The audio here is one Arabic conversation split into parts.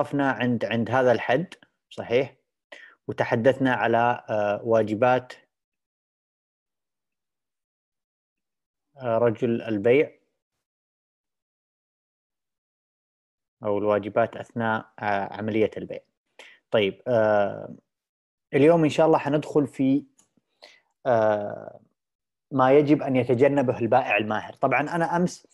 توقفنا عند عند هذا الحد صحيح وتحدثنا على آه، واجبات آه، رجل البيع او الواجبات اثناء آه، عمليه البيع طيب اليوم ان شاء الله حندخل في ما يجب ان يتجنبه البائع الماهر طبعا انا امس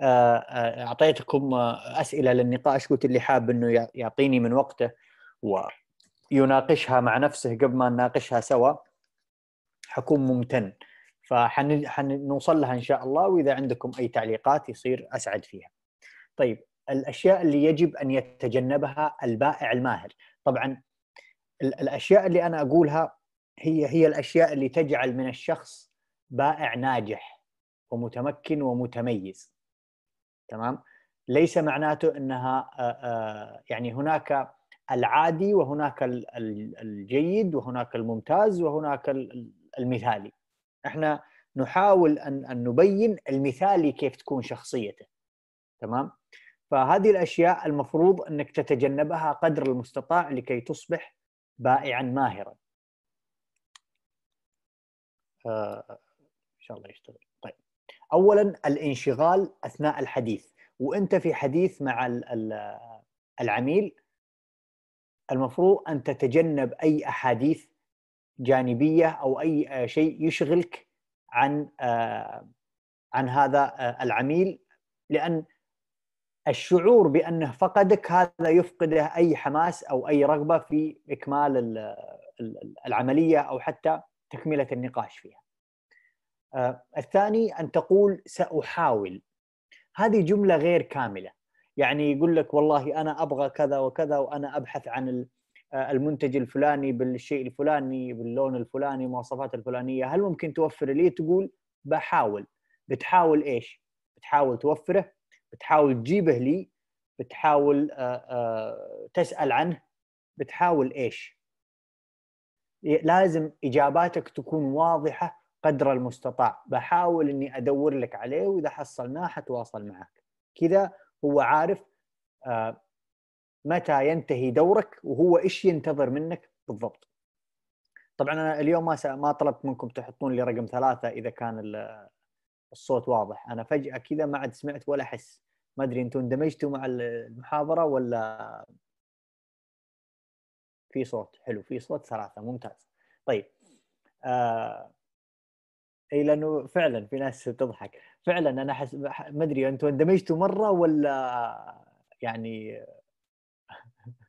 آه، آه، اعطيتكم اسئله للنقاش قلت اللي حاب انه يعطيني من وقته ويناقشها مع نفسه قبل ما نناقشها سوا حكون ممتن فحنوصل لها ان شاء الله واذا عندكم اي تعليقات يصير اسعد فيها. طيب الاشياء اللي يجب ان يتجنبها البائع الماهر، طبعا الاشياء اللي انا اقولها هي هي الاشياء اللي تجعل من الشخص بائع ناجح ومتمكن ومتميز. تمام ليس معناته انها آه، آه، يعني هناك العادي وهناك الجيد وهناك الممتاز وهناك المثالي احنا نحاول ان ان نبين المثالي كيف تكون شخصيته تمام فهذه الاشياء المفروض انك تتجنبها قدر المستطاع لكي تصبح بائعا ماهرا آه، ان شاء الله يشتغل اولا الانشغال اثناء الحديث وانت في حديث مع العميل المفروض ان تتجنب اي احاديث جانبيه او اي آه، شيء يشغلك عن آه، عن هذا آه، العميل لان الشعور بانه فقدك هذا يفقده اي حماس او اي رغبه في اكمال العمليه او حتى تكمله النقاش فيها. آه، الثاني ان تقول ساحاول هذه جمله غير كامله يعني يقول لك والله انا ابغى كذا وكذا وانا ابحث عن آه، المنتج الفلاني بالشيء الفلاني باللون الفلاني مواصفات الفلانيه هل ممكن توفر لي تقول بحاول بتحاول ايش بتحاول توفره بتحاول تجيبه لي بتحاول آه، تسال عنه بتحاول ايش لازم اجاباتك تكون واضحه قدر المستطاع بحاول اني ادور لك عليه واذا حصلناه حتواصل معك كذا هو عارف آه، متى ينتهي دورك وهو ايش ينتظر منك بالضبط طبعا انا اليوم ما ما طلبت منكم تحطون لي رقم ثلاثه اذا كان الصوت واضح انا فجاه كذا ما عاد سمعت ولا احس ما ادري انتم اندمجتوا مع المحاضره ولا في صوت حلو في صوت ثلاثه ممتاز طيب آه اي لانه فعلا في ناس تضحك فعلا انا حس... ما ادري انتم اندمجتوا مره ولا يعني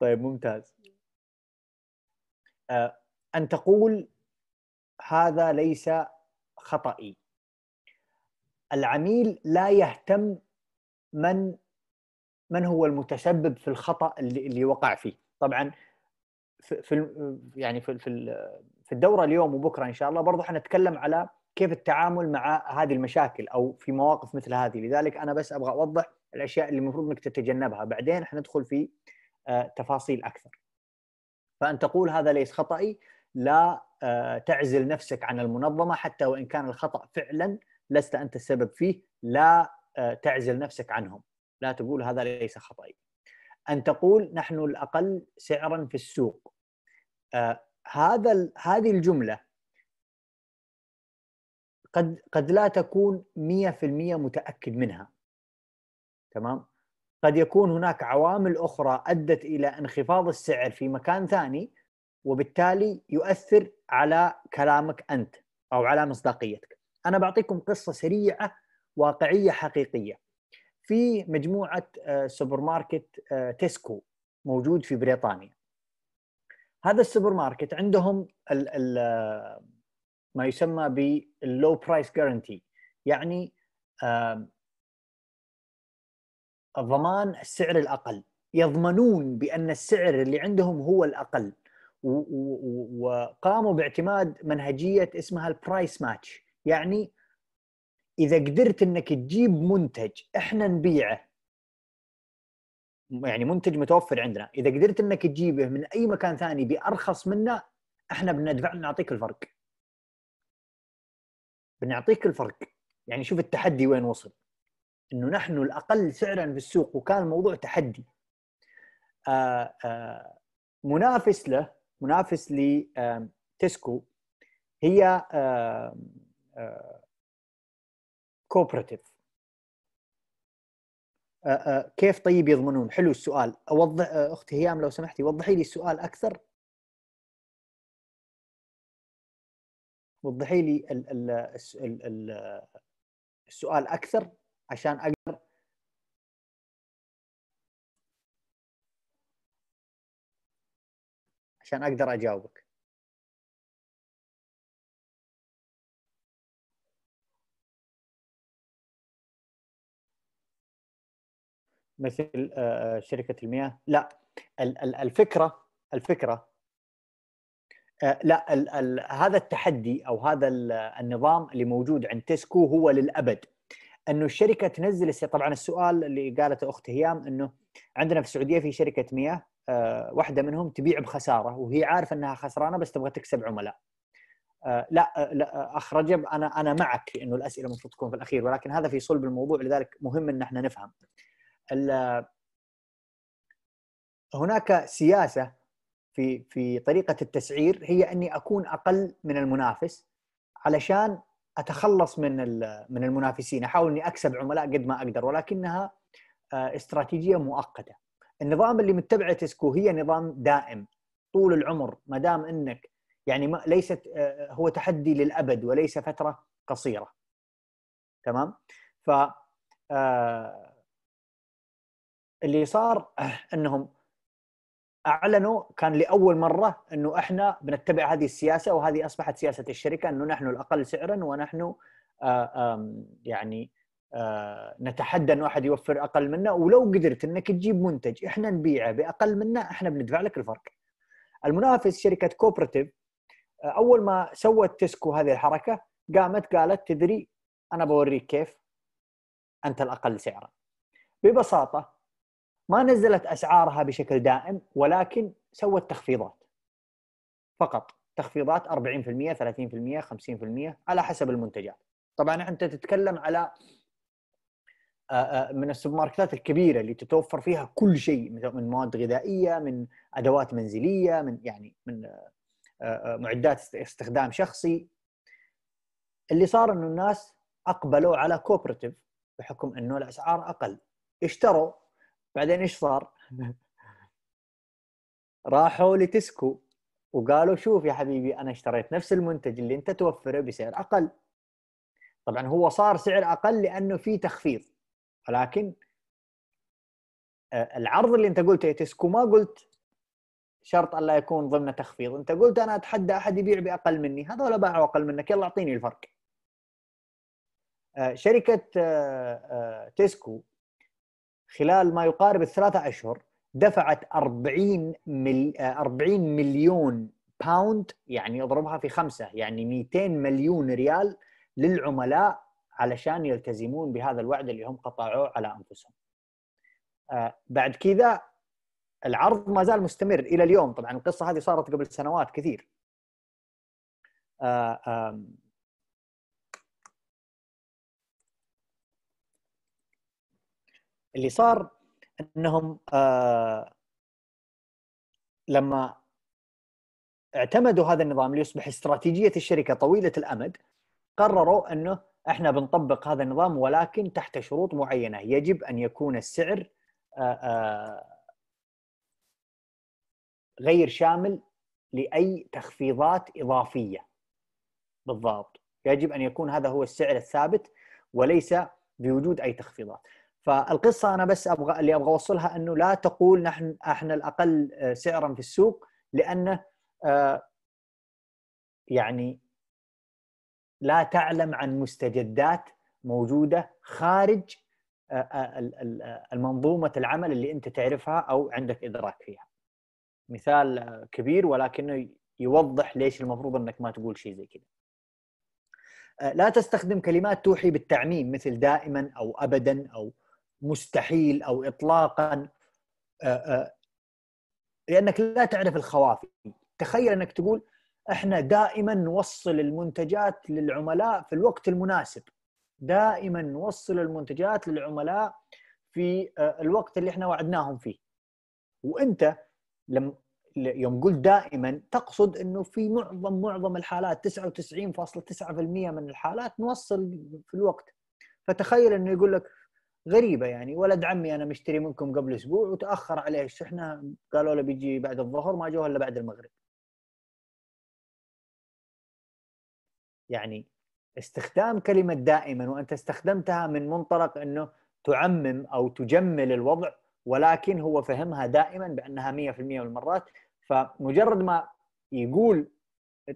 طيب ممتاز آه، ان تقول هذا ليس خطأي العميل لا يهتم من من هو المتسبب في الخطأ اللي, اللي وقع فيه طبعا في, في يعني في, في في الدوره اليوم وبكره ان شاء الله برضه حنتكلم على كيف التعامل مع هذه المشاكل او في مواقف مثل هذه لذلك انا بس ابغى اوضح الاشياء اللي المفروض انك تتجنبها بعدين حندخل في آه، تفاصيل اكثر فان تقول هذا ليس خطأي لا آه، تعزل نفسك عن المنظمه حتى وان كان الخطا فعلا لست انت السبب فيه لا آه، تعزل نفسك عنهم لا تقول هذا ليس خطأي أن تقول نحن الأقل سعرا في السوق هذا هذه الجمله قد قد لا تكون 100% متاكد منها تمام قد يكون هناك عوامل اخرى ادت الى انخفاض السعر في مكان ثاني وبالتالي يؤثر على كلامك انت او على مصداقيتك انا بعطيكم قصه سريعه واقعيه حقيقيه في مجموعه آه، سوبر ماركت آه، تيسكو موجود في بريطانيا هذا السوبر ماركت عندهم ال ال ما يسمى باللو برايس جارنتي يعني ضمان السعر الاقل يضمنون بان السعر اللي عندهم هو الاقل وقاموا باعتماد منهجيه اسمها البرايس ماتش يعني اذا قدرت انك تجيب منتج احنا نبيعه يعني منتج متوفر عندنا اذا قدرت انك تجيبه من اي مكان ثاني بارخص منه احنا بندفع نعطيك الفرق بنعطيك الفرق يعني شوف التحدي وين وصل انه نحن الاقل سعرا في السوق وكان الموضوع تحدي آآ آه، آآ آه، منافس له منافس لتسكو هي كوبراتيف آه، آه، كيف طيب يضمنون حلو السؤال اوضح آه، اختي هيام لو سمحتي وضحي لي السؤال اكثر وضحي لي السؤال اكثر عشان اقدر عشان اقدر اجاوبك مثل آه، آه، شركه المياه لا الفكره الفكره آه، لا الـ الـ هذا التحدي او هذا النظام اللي موجود عند تسكو هو للابد انه الشركه تنزل طبعا السؤال اللي قالته اخت هيام انه عندنا في السعوديه في شركه مياه واحده منهم تبيع بخساره وهي عارفه انها خسرانه بس تبغى تكسب عملاء لا لا اخ رجب انا انا معك انه الاسئله المفروض تكون في الاخير ولكن هذا في صلب الموضوع لذلك مهم ان احنا نفهم هناك سياسه في في طريقه التسعير هي اني اكون اقل من المنافس علشان اتخلص من من المنافسين احاول اني اكسب عملاء قد ما اقدر ولكنها آه، استراتيجيه مؤقته النظام اللي متبعه تسكو هي نظام دائم طول العمر ما دام انك يعني ما ليست آه، هو تحدي للابد وليس فتره قصيره تمام ف آه، اللي صار انهم اعلنوا كان لاول مره انه احنا بنتبع هذه السياسه وهذه اصبحت سياسه الشركه انه نحن الاقل سعرا ونحن آه، يعني آه، نتحدى انه احد يوفر اقل منا ولو قدرت انك تجيب منتج احنا نبيعه باقل منا احنا بندفع لك الفرق. المنافس شركه كوبرتيف آه، اول ما سوت تسكو هذه الحركه قامت قالت تدري انا بوريك كيف انت الاقل سعرا. ببساطه ما نزلت اسعارها بشكل دائم ولكن سوت تخفيضات فقط تخفيضات 40% 30% 50% على حسب المنتجات طبعا انت تتكلم على آه، آه، من السوبر ماركتات الكبيره اللي تتوفر فيها كل شيء من مواد غذائيه من ادوات منزليه من يعني من آه، معدات استخدام شخصي اللي صار انه الناس اقبلوا على كوبرتيف بحكم انه الاسعار اقل اشتروا بعدين ايش صار؟ راحوا لتسكو وقالوا شوف يا حبيبي انا اشتريت نفس المنتج اللي انت توفره بسعر اقل طبعا هو صار سعر اقل لانه في تخفيض ولكن آه، العرض اللي انت قلته تسكو ما قلت شرط الا يكون ضمن تخفيض انت قلت انا اتحدى احد يبيع باقل مني هذول باعوا اقل منك يلا اعطيني الفرق آه، شركه آه، تسكو خلال ما يقارب الثلاثة أشهر دفعت 40 مل 40 آه، مليون باوند يعني اضربها في خمسة يعني 200 مليون ريال للعملاء علشان يلتزمون بهذا الوعد اللي هم قطعوه على أنفسهم آه، بعد كذا العرض ما زال مستمر إلى اليوم طبعا القصة هذه صارت قبل سنوات كثير آه، اللي صار انهم آه لما اعتمدوا هذا النظام ليصبح استراتيجيه الشركه طويله الامد قرروا انه احنا بنطبق هذا النظام ولكن تحت شروط معينه يجب ان يكون السعر آه، آه، غير شامل لاي تخفيضات اضافيه بالضبط يجب ان يكون هذا هو السعر الثابت وليس بوجود اي تخفيضات فالقصه انا بس ابغى اللي ابغى اوصلها انه لا تقول نحن احنا الاقل سعرا في السوق لانه آه، يعني لا تعلم عن مستجدات موجوده خارج آه، آه، المنظومه العمل اللي انت تعرفها او عندك ادراك فيها. مثال كبير ولكنه يوضح ليش المفروض انك ما تقول شيء زي كذا. لا تستخدم كلمات توحي بالتعميم مثل دائما او ابدا او مستحيل او اطلاقا آه، آه، لانك لا تعرف الخوافي تخيل انك تقول احنا دائما نوصل المنتجات للعملاء في الوقت المناسب دائما نوصل المنتجات للعملاء في آه، الوقت اللي احنا وعدناهم فيه وانت لم يوم قلت دائما تقصد انه في معظم معظم الحالات 99.9% من الحالات نوصل في الوقت فتخيل انه يقول لك غريبه يعني ولد عمي انا مشتري منكم قبل اسبوع وتاخر عليه الشحنه قالوا له بيجي بعد الظهر ما جوه الا بعد المغرب يعني استخدام كلمه دائما وانت استخدمتها من منطلق انه تعمم او تجمل الوضع ولكن هو فهمها دائما بانها 100% من المرات فمجرد ما يقول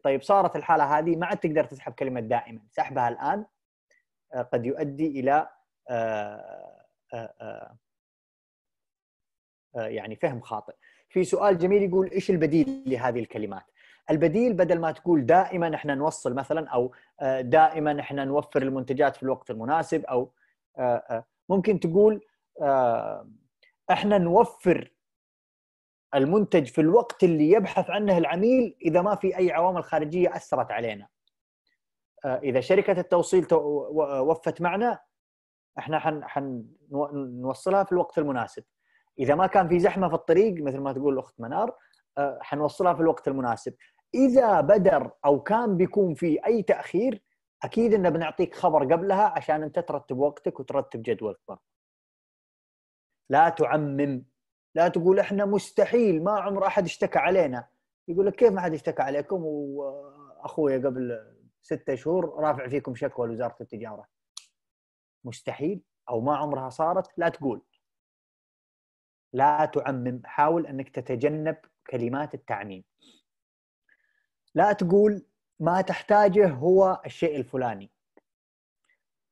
طيب صارت الحاله هذه ما عاد تقدر تسحب كلمه دائما سحبها الان آه، قد يؤدي الى آه، آه، آه، يعني فهم خاطئ في سؤال جميل يقول ايش البديل لهذه الكلمات البديل بدل ما تقول دائما احنا نوصل مثلا او دائما احنا نوفر المنتجات في الوقت المناسب او ممكن تقول احنا نوفر المنتج في الوقت اللي يبحث عنه العميل اذا ما في اي عوامل خارجيه اثرت علينا. اذا شركه التوصيل وفت معنا احنا حن حنوصلها في الوقت المناسب اذا ما كان في زحمه في الطريق مثل ما تقول الاخت منار آه، حنوصلها في الوقت المناسب اذا بدر او كان بيكون في اي تاخير اكيد ان بنعطيك خبر قبلها عشان انت ترتب وقتك وترتب جدولك برضه لا تعمم لا تقول احنا مستحيل ما عمر احد اشتكى علينا يقول لك كيف ما حد اشتكى عليكم واخويا آه، قبل ستة شهور رافع فيكم شكوى لوزاره التجاره مستحيل او ما عمرها صارت لا تقول لا تعمم حاول انك تتجنب كلمات التعميم لا تقول ما تحتاجه هو الشيء الفلاني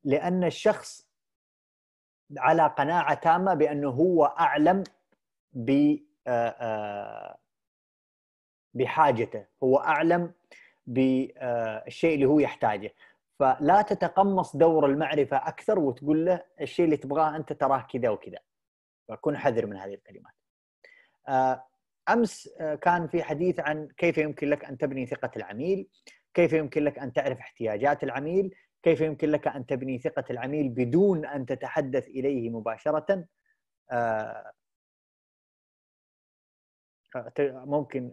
لان الشخص على قناعه تامه بانه هو اعلم ب آه، آه، بحاجته هو اعلم بالشيء آه، اللي هو يحتاجه فلا تتقمص دور المعرفه اكثر وتقول له الشيء اللي تبغاه انت تراه كذا وكذا فكن حذر من هذه الكلمات آه، امس آه، كان في حديث عن كيف يمكن لك ان تبني ثقه العميل كيف يمكن لك ان تعرف احتياجات العميل كيف يمكن لك ان تبني ثقه العميل بدون ان تتحدث اليه مباشره آه، ممكن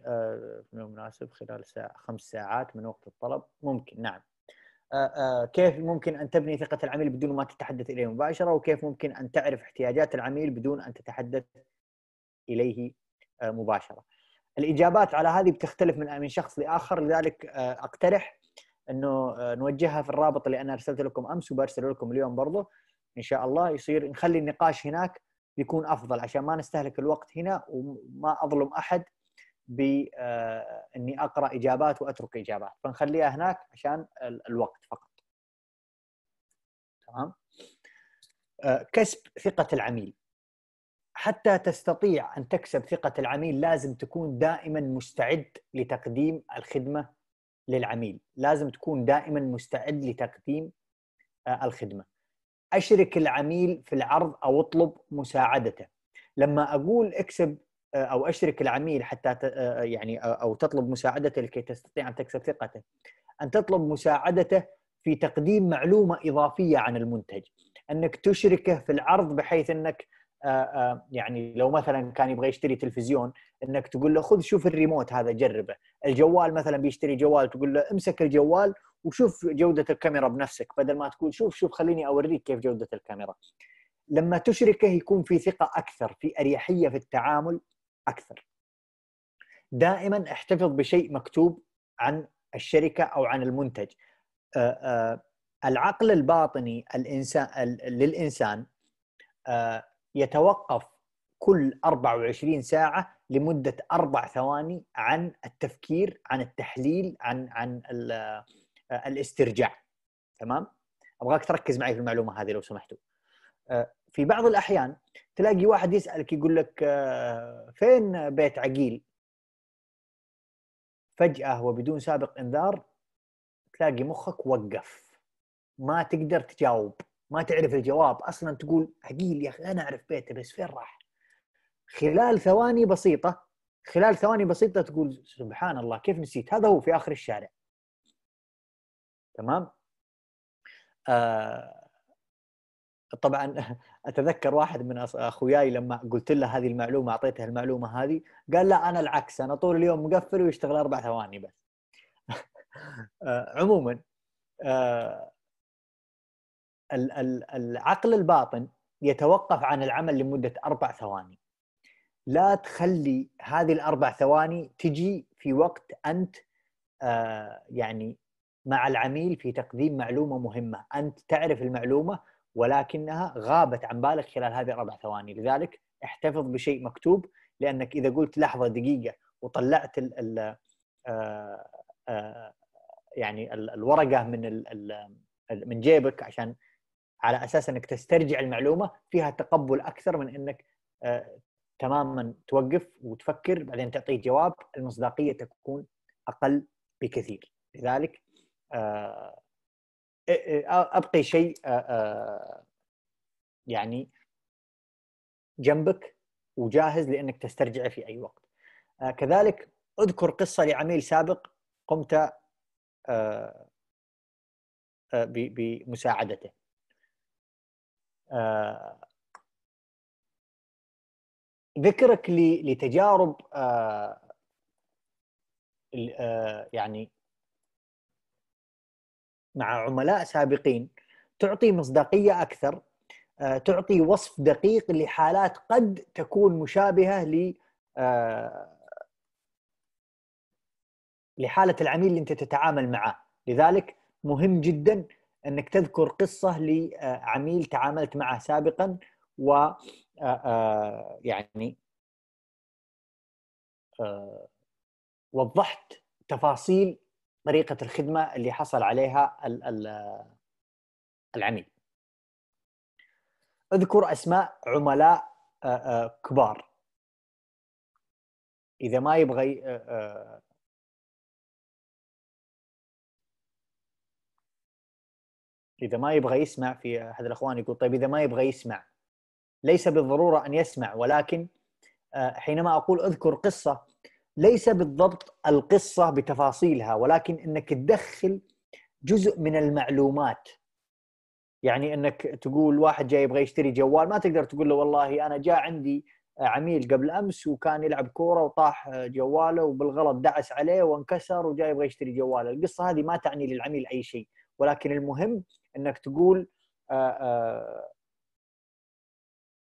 المناسب خلال ساعة خمس ساعات من وقت الطلب ممكن نعم آه، آه، كيف ممكن ان تبني ثقه العميل بدون ما تتحدث اليه مباشره وكيف ممكن ان تعرف احتياجات العميل بدون ان تتحدث اليه آه، مباشره. الاجابات على هذه بتختلف من من شخص لاخر لذلك اقترح انه نوجهها في الرابط اللي انا ارسلت لكم امس وبرسله لكم اليوم برضه ان شاء الله يصير نخلي النقاش هناك يكون افضل عشان ما نستهلك الوقت هنا وما اظلم احد باني آه، اقرا اجابات واترك اجابات فنخليها هناك عشان الوقت فقط تمام آه، كسب ثقه العميل حتى تستطيع ان تكسب ثقه العميل لازم تكون دائما مستعد لتقديم الخدمه للعميل لازم تكون دائما مستعد لتقديم آه، الخدمه اشرك العميل في العرض او اطلب مساعدته لما اقول اكسب او اشرك العميل حتى آه، آه، يعني او تطلب مساعدته لكي تستطيع ان تكسب ثقته ان تطلب مساعدته في تقديم معلومه اضافيه عن المنتج انك تشركه في العرض بحيث انك آه، يعني لو مثلا كان يبغى يشتري تلفزيون انك تقول له خذ شوف الريموت هذا جربه الجوال مثلا بيشتري جوال تقول له امسك الجوال وشوف جوده الكاميرا بنفسك بدل ما تقول شوف شوف خليني اوريك كيف جوده الكاميرا لما تشركه يكون في ثقه اكثر في اريحيه في التعامل اكثر دائما احتفظ بشيء مكتوب عن الشركه او عن المنتج أه، أه، العقل الباطني الانسان للانسان أه، يتوقف كل 24 ساعه لمده اربع ثواني عن التفكير عن التحليل عن عن الاسترجاع تمام ابغاك تركز معي في المعلومه هذه لو سمحتوا في بعض الاحيان تلاقي واحد يسالك يقول لك آه، فين بيت عقيل؟ فجاه وبدون سابق انذار تلاقي مخك وقف ما تقدر تجاوب ما تعرف الجواب اصلا تقول عقيل يا اخي انا اعرف بيته بس فين راح؟ خلال ثواني بسيطه خلال ثواني بسيطه تقول سبحان الله كيف نسيت هذا هو في اخر الشارع تمام؟ آه طبعا اتذكر واحد من اخوياي لما قلت له هذه المعلومه اعطيته المعلومه هذه قال لا انا العكس انا طول اليوم مقفل ويشتغل اربع ثواني بس آه، عموما آه، العقل الباطن يتوقف عن العمل لمده اربع ثواني لا تخلي هذه الاربع ثواني تجي في وقت انت آه، يعني مع العميل في تقديم معلومه مهمه انت تعرف المعلومه ولكنها غابت عن بالك خلال هذه الاربع ثواني لذلك احتفظ بشيء مكتوب لانك اذا قلت لحظه دقيقه وطلعت ال آه، آه، يعني الورقه من من جيبك عشان على اساس انك تسترجع المعلومه فيها تقبل اكثر من انك آه، تماما توقف وتفكر بعدين تعطيه جواب المصداقيه تكون اقل بكثير لذلك إيه، إيه، ابقي شيء يعني جنبك وجاهز لانك تسترجعه في اي وقت. كذلك اذكر قصه لعميل سابق قمت بمساعدته. ذكرك لتجارب يعني مع عملاء سابقين تعطي مصداقيه اكثر آه، تعطي وصف دقيق لحالات قد تكون مشابهه ل آه، لحاله العميل اللي انت تتعامل معه لذلك مهم جدا انك تذكر قصه لعميل آه، تعاملت معه سابقا و يعني وضحت تفاصيل طريقه الخدمه اللي حصل عليها العميل اذكر اسماء عملاء آه، آه، كبار اذا ما يبغى آه، اذا ما يبغى يسمع في احد الاخوان يقول طيب اذا ما يبغى يسمع ليس بالضروره ان يسمع ولكن حينما اقول اذكر قصه ليس بالضبط القصه بتفاصيلها ولكن انك تدخل جزء من المعلومات يعني انك تقول واحد جاي يبغى يشتري جوال ما تقدر تقول له والله انا جاء عندي عميل قبل امس وكان يلعب كوره وطاح جواله وبالغلط دعس عليه وانكسر وجاي يبغى يشتري جواله، القصه هذه ما تعني للعميل اي شيء، ولكن المهم انك تقول آآ آه، آآ آه،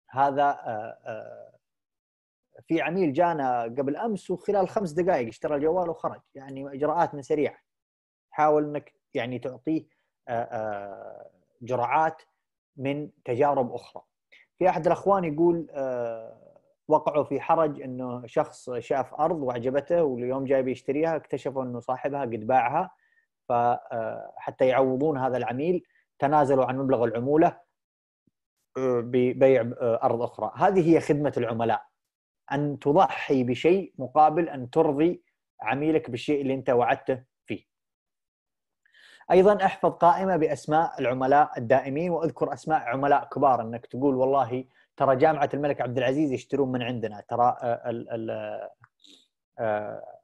هذا آآ آه، في عميل جانا قبل امس وخلال خمس دقائق اشترى الجوال وخرج يعني اجراءات من سريعه حاول انك يعني تعطيه آه، آه، جرعات من تجارب اخرى في احد الاخوان يقول آه، وقعوا في حرج انه شخص شاف ارض وعجبته واليوم جاي بيشتريها اكتشفوا انه صاحبها قد باعها فحتى يعوضون هذا العميل تنازلوا عن مبلغ العموله ببيع ارض اخرى، هذه هي خدمه العملاء ان تضحي بشيء مقابل ان ترضي عميلك بالشيء اللي انت وعدته فيه. ايضا احفظ قائمه باسماء العملاء الدائمين واذكر اسماء عملاء كبار انك تقول والله ترى جامعه الملك عبد العزيز يشترون من عندنا ترى آه، ال ال آه، آه،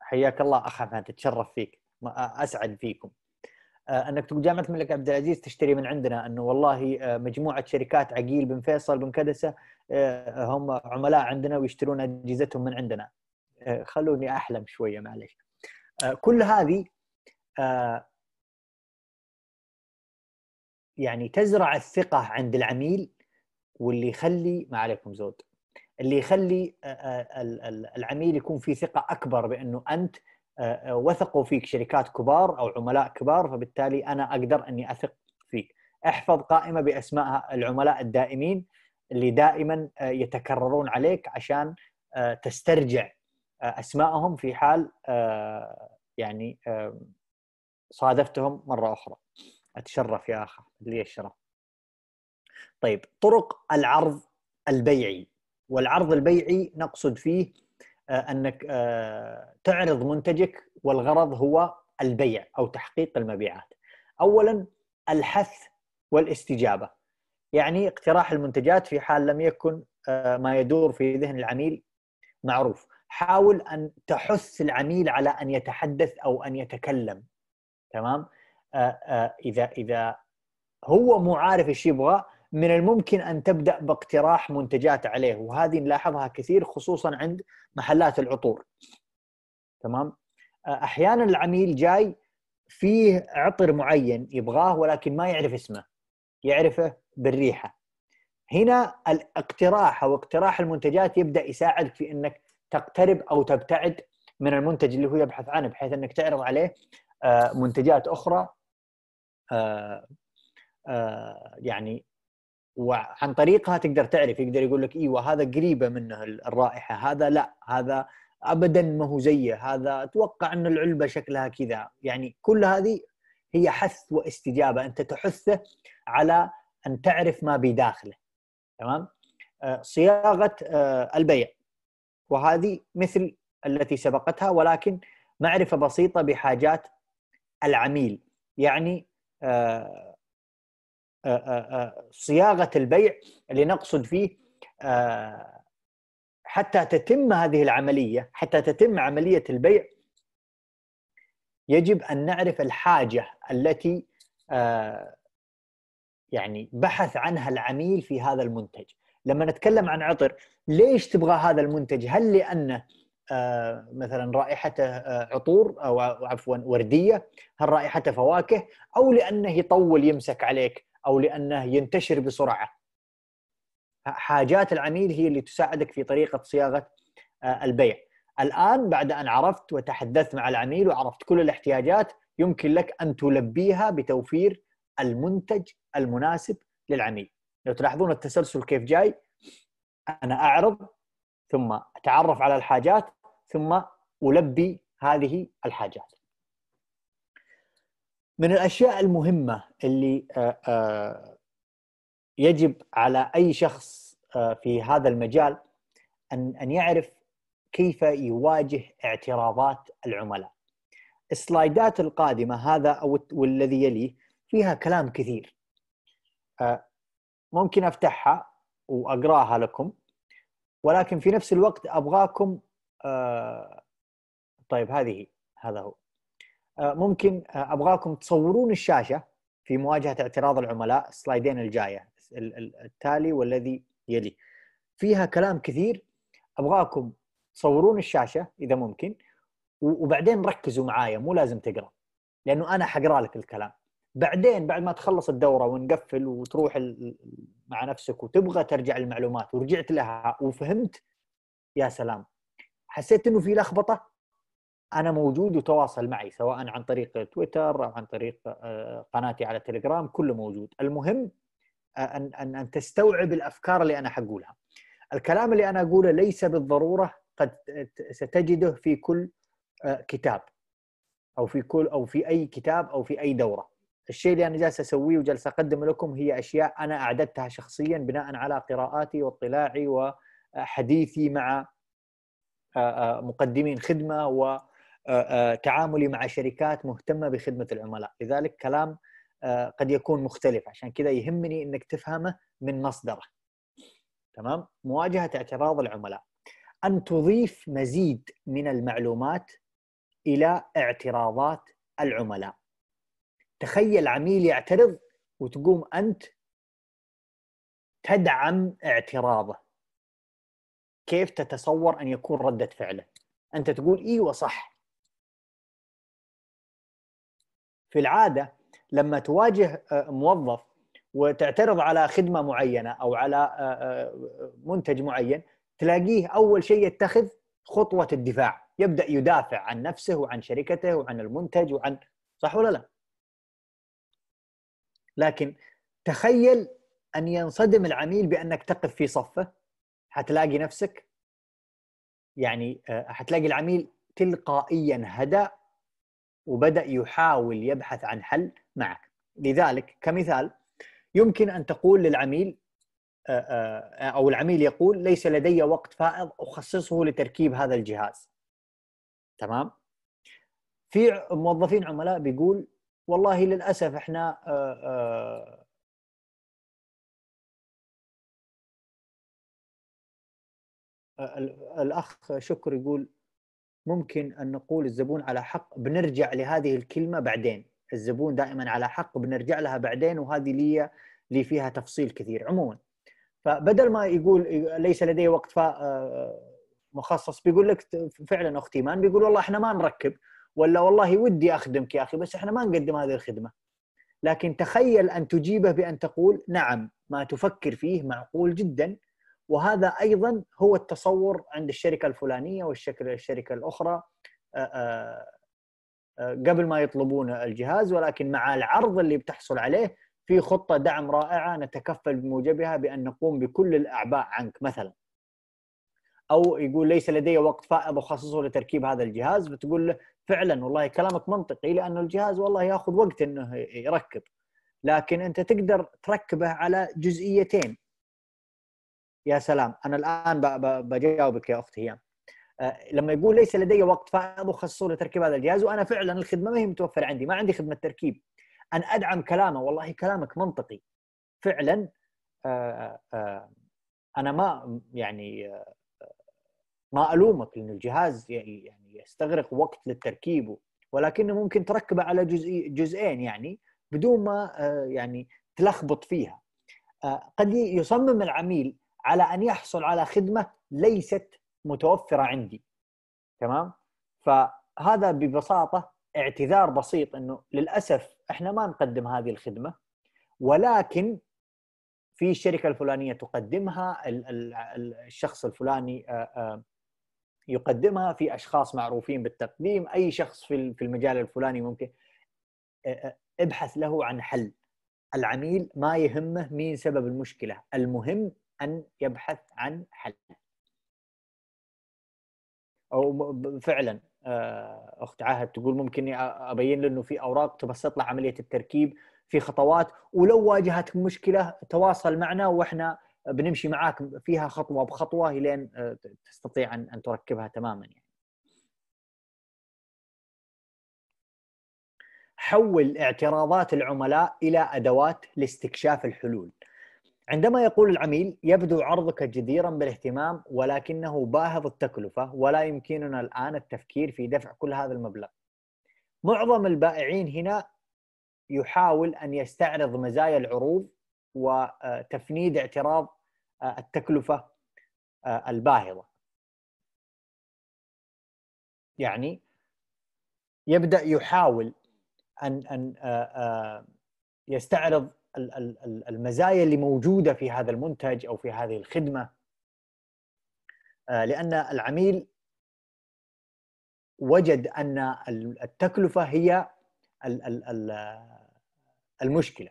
حياك الله اخ حمد اتشرف فيك اسعد فيكم آه، انك تقول جامعه الملك عبد العزيز تشتري من عندنا انه والله آه، مجموعه شركات عقيل بن فيصل بن كدسه آه، هم عملاء عندنا ويشترون اجهزتهم من عندنا خلوني احلم شويه معلش كل هذه يعني تزرع الثقه عند العميل واللي يخلي ما عليكم زود اللي يخلي العميل يكون في ثقه اكبر بانه انت آه، آه، وثقوا فيك شركات كبار او عملاء كبار فبالتالي انا اقدر اني اثق فيك احفظ قائمه باسماء العملاء الدائمين اللي دائما آه، يتكررون عليك عشان تسترجع اسمائهم في حال يعني صادفتهم مره اخرى اتشرف يا اخ لي الشرف طيب طرق العرض البيعي والعرض البيعي نقصد فيه آه، انك آه، تعرض منتجك والغرض هو البيع او تحقيق المبيعات. اولا الحث والاستجابه. يعني اقتراح المنتجات في حال لم يكن آه، ما يدور في ذهن العميل معروف. حاول ان تحث العميل على ان يتحدث او ان يتكلم. تمام؟ اذا اذا هو مو عارف ايش يبغى من الممكن ان تبدا باقتراح منتجات عليه وهذه نلاحظها كثير خصوصا عند محلات العطور تمام أه، احيانا العميل جاي فيه عطر معين يبغاه ولكن ما يعرف اسمه يعرفه بالريحه هنا الاقتراح او اقتراح المنتجات يبدا يساعدك في انك تقترب او تبتعد من المنتج اللي هو يبحث عنه بحيث انك تعرض عليه أه، منتجات اخرى أه، يعني وعن طريقها تقدر تعرف يقدر يقول لك ايوه هذا قريبه منه الرائحه هذا لا هذا ابدا ما هو زيه هذا اتوقع ان العلبه شكلها كذا يعني كل هذه هي حث واستجابه انت تحثه على ان تعرف ما بداخله تمام آه، صياغه آه، البيع وهذه مثل التي سبقتها ولكن معرفه بسيطه بحاجات العميل يعني آه، آه، آه، آه، صياغه البيع اللي نقصد فيه حتى تتم هذه العمليه حتى تتم عمليه البيع يجب ان نعرف الحاجه التي يعني بحث عنها العميل في هذا المنتج لما نتكلم عن عطر ليش تبغى هذا المنتج هل لانه مثلا رائحته عطور او عفوا ورديه هل رائحته فواكه او لانه يطول يمسك عليك او لانه ينتشر بسرعه حاجات العميل هي اللي تساعدك في طريقه صياغه آه، البيع الان بعد ان عرفت وتحدثت مع العميل وعرفت كل الاحتياجات يمكن لك ان تلبيها بتوفير المنتج المناسب للعميل لو تلاحظون التسلسل كيف جاي انا اعرض ثم اتعرف على الحاجات ثم البي هذه الحاجات من الاشياء المهمه اللي آه، آه، يجب على اي شخص آه، في هذا المجال ان ان يعرف كيف يواجه اعتراضات العملاء. السلايدات القادمه هذا او والذي يليه فيها كلام كثير. ممكن افتحها واقراها لكم ولكن في نفس الوقت ابغاكم طيب هذه هذا هو آه، ممكن آه، ابغاكم تصورون الشاشه في مواجهه اعتراض العملاء السلايدين الجايه التالي والذي يلي فيها كلام كثير ابغاكم تصورون الشاشه اذا ممكن وبعدين ركزوا معايا مو لازم تقرا لانه انا حقرا لك الكلام بعدين بعد ما تخلص الدوره ونقفل وتروح مع نفسك وتبغى ترجع المعلومات ورجعت لها وفهمت يا سلام حسيت انه في لخبطه انا موجود وتواصل معي سواء عن طريق تويتر او عن طريق آه، قناتي على تليجرام كله موجود المهم آه، ان ان ان تستوعب الافكار اللي انا حقولها الكلام اللي انا اقوله ليس بالضروره قد آه، ستجده في كل كتاب او في كل او في اي كتاب او في اي دوره الشيء اللي انا جالس اسويه وجالس اقدم لكم هي اشياء انا اعددتها شخصيا بناء على قراءاتي واطلاعي وحديثي مع مقدمين خدمه و آه، آه، تعاملي مع شركات مهتمه بخدمه العملاء لذلك كلام آه، قد يكون مختلف عشان كذا يهمني انك تفهمه من مصدره تمام مواجهه اعتراض العملاء ان تضيف مزيد من المعلومات الى اعتراضات العملاء تخيل عميل يعترض وتقوم انت تدعم اعتراضه كيف تتصور ان يكون رده فعله انت تقول ايوه صح في العاده لما تواجه آه، موظف وتعترض على خدمه معينه او على آه، آه، منتج معين تلاقيه اول شيء يتخذ خطوه الدفاع يبدا يدافع عن نفسه وعن شركته وعن المنتج وعن صح ولا لا لكن تخيل ان ينصدم العميل بانك تقف في صفه حتلاقي نفسك يعني حتلاقي العميل تلقائيا هدأ وبدأ يحاول يبحث عن حل معك لذلك كمثال يمكن أن تقول للعميل آه، آه، أو العميل يقول ليس لدي وقت فائض أخصصه لتركيب هذا الجهاز تمام في موظفين عملاء بيقول والله للأسف إحنا آه، الاخ شكر يقول ممكن ان نقول الزبون على حق بنرجع لهذه الكلمه بعدين الزبون دائما على حق بنرجع لها بعدين وهذه لي لي فيها تفصيل كثير عموما فبدل ما يقول ليس لدي وقت ف آه، مخصص بيقول لك فعلا اختي مان بيقول والله احنا ما نركب ولا والله ودي اخدمك يا اخي بس احنا ما نقدم هذه الخدمه لكن تخيل ان تجيبه بان تقول نعم ما تفكر فيه معقول جدا وهذا ايضا هو التصور عند الشركه الفلانيه والشكل الشركه الاخرى آه، آه، آه، قبل ما يطلبون الجهاز ولكن مع العرض اللي بتحصل عليه في خطه دعم رائعه نتكفل بموجبها بان نقوم بكل الاعباء عنك مثلا او يقول ليس لدي وقت فائض اخصصه لتركيب هذا الجهاز بتقول له فعلا والله كلامك منطقي لانه الجهاز والله ياخذ وقت انه يركب لكن انت تقدر تركبه على جزئيتين يا سلام انا الان بجاوبك يا اختي هيام آه، لما يقول ليس لدي وقت فاضخ الصوره لتركيب هذا الجهاز وانا فعلا الخدمه ما هي متوفره عندي ما عندي خدمه تركيب ان ادعم كلامه والله كلامك منطقي فعلا آه، آه، انا ما يعني ما الومك لان الجهاز يعني يستغرق وقت للتركيب ولكنه ممكن تركبه على جزئي جزئين يعني بدون ما يعني تلخبط فيها قد يصمم العميل على ان يحصل على خدمه ليست متوفره عندي تمام فهذا ببساطه اعتذار بسيط انه للاسف احنا ما نقدم هذه الخدمه ولكن في الشركه الفلانيه تقدمها الشخص الفلاني يقدمها في اشخاص معروفين بالتقديم اي شخص في المجال الفلاني ممكن ابحث له عن حل العميل ما يهمه مين سبب المشكله المهم ان يبحث عن حل او فعلا آه، اخت عهد تقول ممكن ابين له انه في اوراق تبسط له عمليه التركيب في خطوات ولو واجهتك مشكله تواصل معنا واحنا بنمشي معاك فيها خطوه بخطوه لين آه، تستطيع ان تركبها تماما يعني. حول اعتراضات العملاء الى ادوات لاستكشاف الحلول عندما يقول العميل يبدو عرضك جديرا بالاهتمام ولكنه باهظ التكلفة ولا يمكننا الآن التفكير في دفع كل هذا المبلغ معظم البائعين هنا يحاول أن يستعرض مزايا العروض وتفنيد آه، اعتراض آه، التكلفة آه، الباهظة يعني يبدأ يحاول أن أن يستعرض المزايا اللي موجوده في هذا المنتج او في هذه الخدمه آه، لان العميل وجد ان التكلفه هي المشكله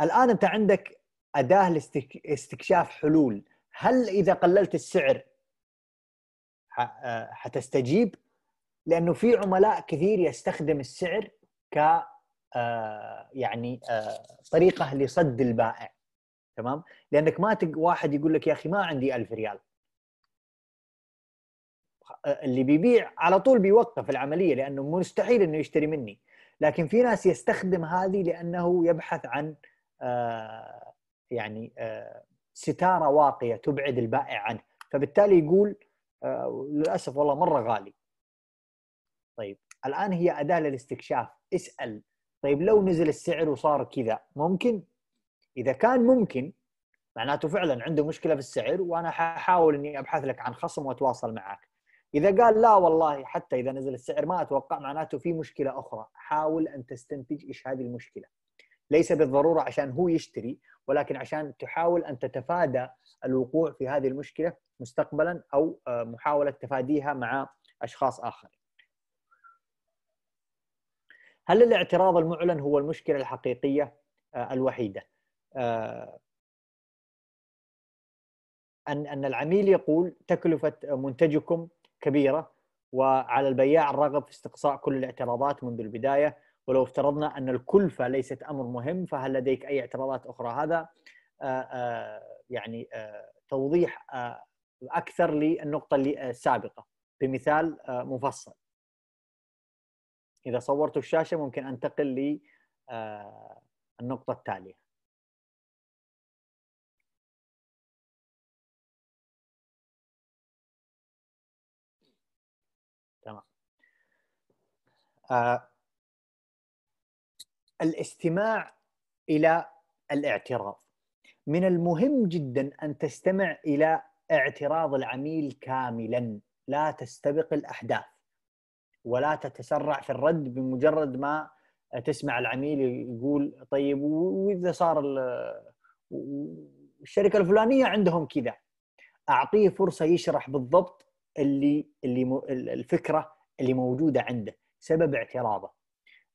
الان انت عندك اداه لاستكشاف حلول هل اذا قللت السعر آه، حتستجيب لانه في عملاء كثير يستخدم السعر ك آه، يعني آه، طريقه لصد البائع تمام لانك ما تق... واحد يقول لك يا اخي ما عندي ألف ريال آه، اللي بيبيع على طول بيوقف العمليه لانه مستحيل انه يشتري مني لكن في ناس يستخدم هذه لانه يبحث عن يعني ستاره واقيه تبعد البائع عنه فبالتالي يقول للاسف والله مره غالي طيب الان هي اداه للاستكشاف اسال طيب لو نزل السعر وصار كذا ممكن اذا كان ممكن معناته فعلا عنده مشكله في السعر وانا حاحاول اني ابحث لك عن خصم واتواصل معك اذا قال لا والله حتى اذا نزل السعر ما اتوقع معناته في مشكله اخرى حاول ان تستنتج ايش هذه المشكله ليس بالضروره عشان هو يشتري ولكن عشان تحاول ان تتفادى الوقوع في هذه المشكله مستقبلا او آه، محاوله تفاديها مع اشخاص اخرين هل الاعتراض المعلن هو المشكله الحقيقيه آه، الوحيده؟ آه، ان ان العميل يقول تكلفه منتجكم كبيره وعلى البياع الرغب في استقصاء كل الاعتراضات منذ البدايه ولو افترضنا ان الكلفه ليست امر مهم فهل لديك اي اعتراضات اخرى؟ هذا آه، يعني توضيح اكثر للنقطه السابقه بمثال مفصل. اذا صورتوا الشاشه ممكن انتقل آه، النقطه التاليه تمام آه، الاستماع الى الاعتراض من المهم جدا ان تستمع الى اعتراض العميل كاملا لا تستبق الاحداث ولا تتسرع في الرد بمجرد ما تسمع العميل يقول طيب واذا صار الشركه الفلانيه عندهم كذا اعطيه فرصه يشرح بالضبط اللي اللي الفكره اللي موجوده عنده سبب اعتراضه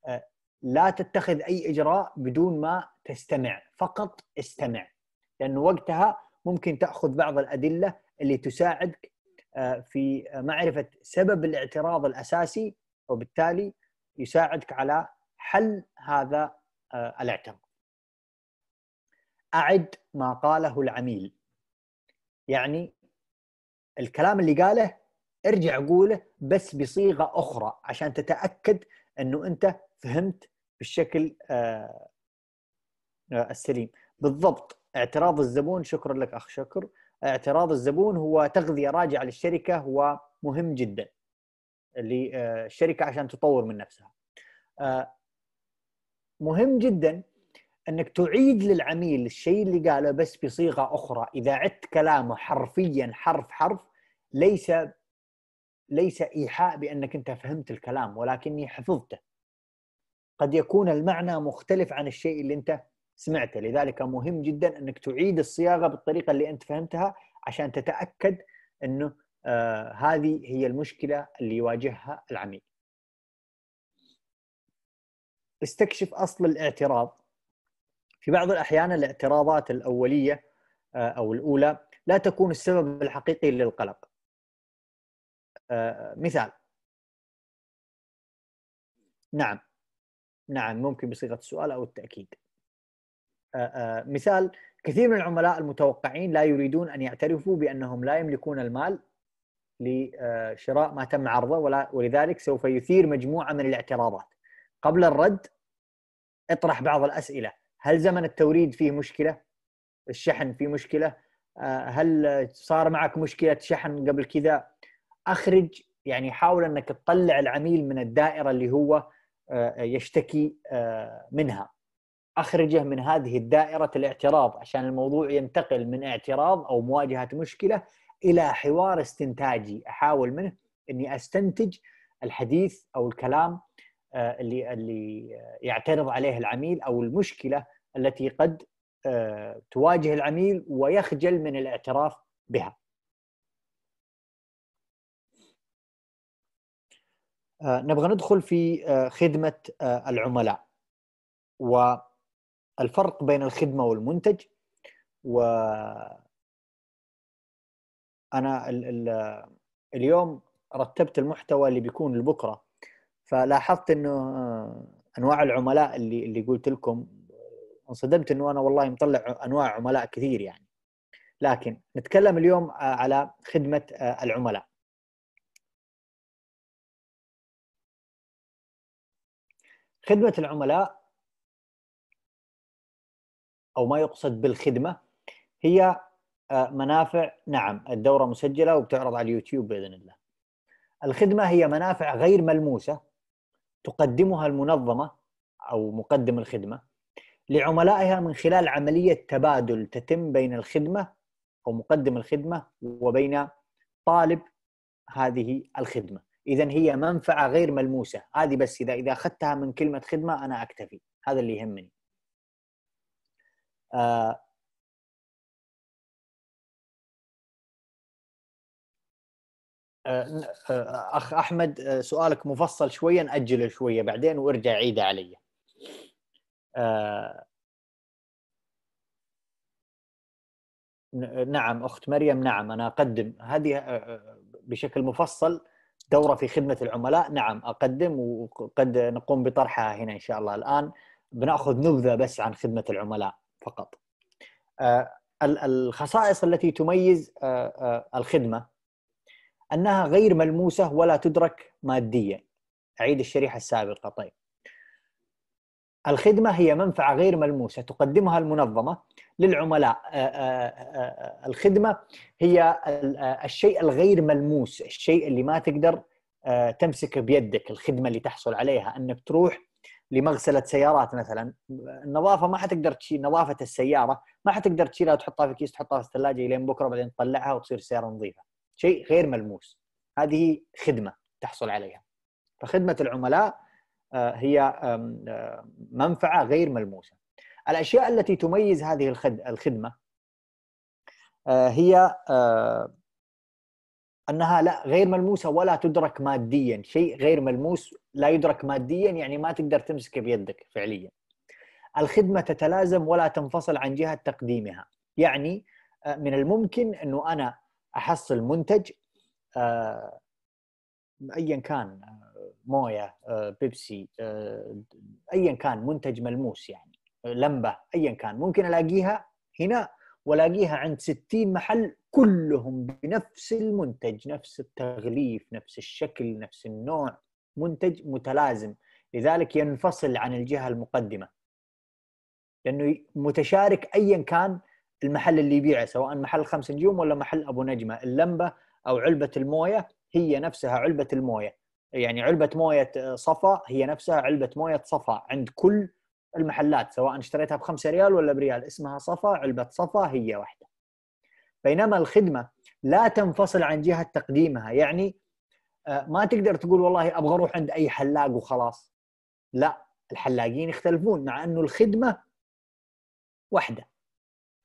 أه، لا تتخذ اي اجراء بدون ما تستمع فقط استمع لانه وقتها ممكن تاخذ بعض الادله اللي تساعدك آه، في معرفه سبب الاعتراض الاساسي وبالتالي يساعدك على حل هذا آه، الاعتراض. اعد ما قاله العميل. يعني الكلام اللي قاله ارجع قوله بس بصيغه اخرى عشان تتاكد انه انت فهمت بالشكل آه، السليم. بالضبط اعتراض الزبون شكرا لك اخ شكر اعتراض الزبون هو تغذيه راجعه للشركه هو مهم جدا للشركه آه، عشان تطور من نفسها. آه، مهم جدا انك تعيد للعميل الشيء اللي قاله بس بصيغه اخرى، اذا عدت كلامه حرفيا حرف حرف ليس ليس ايحاء بانك انت فهمت الكلام ولكني حفظته. قد يكون المعنى مختلف عن الشيء اللي انت سمعته لذلك مهم جدا انك تعيد الصياغه بالطريقه اللي انت فهمتها عشان تتاكد انه آه هذه هي المشكله اللي يواجهها العميل استكشف اصل الاعتراض في بعض الاحيان الاعتراضات الاوليه آه، او الاولى لا تكون السبب الحقيقي للقلق آه، مثال نعم نعم ممكن بصيغه السؤال او التاكيد آه، آه، مثال كثير من العملاء المتوقعين لا يريدون ان يعترفوا بانهم لا يملكون المال لشراء ما تم عرضه ولذلك سوف يثير مجموعه من الاعتراضات. قبل الرد اطرح بعض الاسئله، هل زمن التوريد فيه مشكله؟ الشحن فيه مشكله؟ آه، هل صار معك مشكله شحن قبل كذا؟ اخرج يعني حاول انك تطلع العميل من الدائره اللي هو يشتكي منها. اخرجه من هذه الدائره الاعتراض عشان الموضوع ينتقل من اعتراض او مواجهه مشكله الى حوار استنتاجي احاول منه اني استنتج الحديث او الكلام آه، اللي اللي يعترض عليه العميل او المشكله التي قد آه، تواجه العميل ويخجل من الاعتراف بها. آه، نبغى ندخل في خدمه العملاء و الفرق بين الخدمه والمنتج و انا ال ال اليوم رتبت المحتوى اللي بيكون لبكره فلاحظت انه آه، انواع العملاء اللي اللي قلت لكم انصدمت انه انا والله مطلع انواع عملاء كثير يعني لكن نتكلم اليوم آه، على خدمه آه، العملاء خدمه العملاء او ما يقصد بالخدمه هي آه، منافع نعم الدوره مسجله وبتعرض على اليوتيوب باذن الله. الخدمه هي منافع غير ملموسه تقدمها المنظمه او مقدم الخدمه لعملائها من خلال عمليه تبادل تتم بين الخدمه او مقدم الخدمه وبين طالب هذه الخدمه. اذا هي منفعه غير ملموسه، هذه بس اذا اذا اخذتها من كلمه خدمه انا اكتفي، هذا اللي يهمني. آه، آه، آه، اخ احمد سؤالك مفصل شويه ناجله شويه بعدين وارجع عيده علي. نعم اخت مريم نعم انا اقدم هذه بشكل مفصل دوره في خدمه العملاء نعم اقدم وقد نقوم بطرحها هنا ان شاء الله الان بناخذ نبذه بس عن خدمه العملاء فقط آه، الخصائص التي تميز آه، آه، الخدمه انها غير ملموسه ولا تدرك ماديا اعيد الشريحه السابقه طيب الخدمه هي منفعه غير ملموسه تقدمها المنظمه للعملاء الخدمه هي الشيء الغير ملموس الشيء اللي ما تقدر تمسكه بيدك الخدمه اللي تحصل عليها انك تروح لمغسله سيارات مثلا النظافه ما حتقدر تشيل نظافه السياره ما حتقدر تشيلها وتحطها في كيس تحطها في الثلاجه لين بكره بعدين تطلعها وتصير السياره نظيفه شيء غير ملموس هذه خدمه تحصل عليها فخدمه العملاء آه، هي منفعه غير ملموسه الاشياء التي تميز هذه الخدمه آه، هي آه، انها لا غير ملموسه ولا تدرك ماديا شيء غير ملموس لا يدرك ماديا يعني ما تقدر تمسكه بيدك فعليا الخدمه تتلازم ولا تنفصل عن جهه تقديمها يعني آه، من الممكن انه انا احصل منتج آه، ايا كان آه، مويه بيبسي ايا كان منتج ملموس يعني لمبه ايا كان ممكن الاقيها هنا والاقيها عند 60 محل كلهم بنفس المنتج نفس التغليف نفس الشكل نفس النوع منتج متلازم لذلك ينفصل عن الجهه المقدمه لانه متشارك ايا كان المحل اللي يبيعه سواء محل خمس نجوم ولا محل ابو نجمه اللمبه او علبه المويه هي نفسها علبه المويه يعني علبه مويه صفا هي نفسها علبه مويه صفا عند كل المحلات سواء اشتريتها ب 5 ريال ولا بريال اسمها صفا علبة صفا هي واحدة بينما الخدمة لا تنفصل عن جهة تقديمها يعني آه، ما تقدر تقول والله أبغى أروح عند أي حلاق وخلاص لا الحلاقين يختلفون مع أنه الخدمة واحدة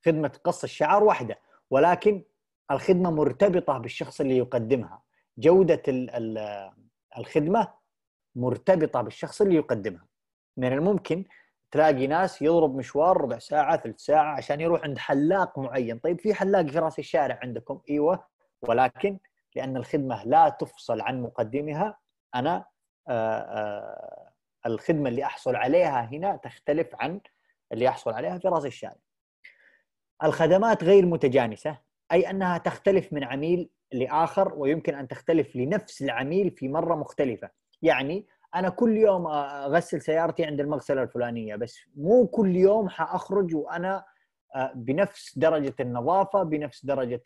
خدمة قص الشعر واحدة ولكن الخدمة مرتبطة بالشخص اللي يقدمها جودة آه، الخدمة مرتبطة بالشخص اللي يقدمها من الممكن تلاقي ناس يضرب مشوار ربع ساعه ثلث ساعه عشان يروح عند حلاق معين طيب في حلاق في راس الشارع عندكم ايوه ولكن لان الخدمه لا تفصل عن مقدمها انا آآ آه، آآ آه، الخدمه اللي احصل عليها هنا تختلف عن اللي احصل عليها في راس الشارع الخدمات غير متجانسه اي انها تختلف من عميل لاخر ويمكن ان تختلف لنفس العميل في مره مختلفه يعني انا كل يوم اغسل سيارتي عند المغسله الفلانيه بس مو كل يوم حاخرج وانا بنفس درجه النظافه بنفس درجه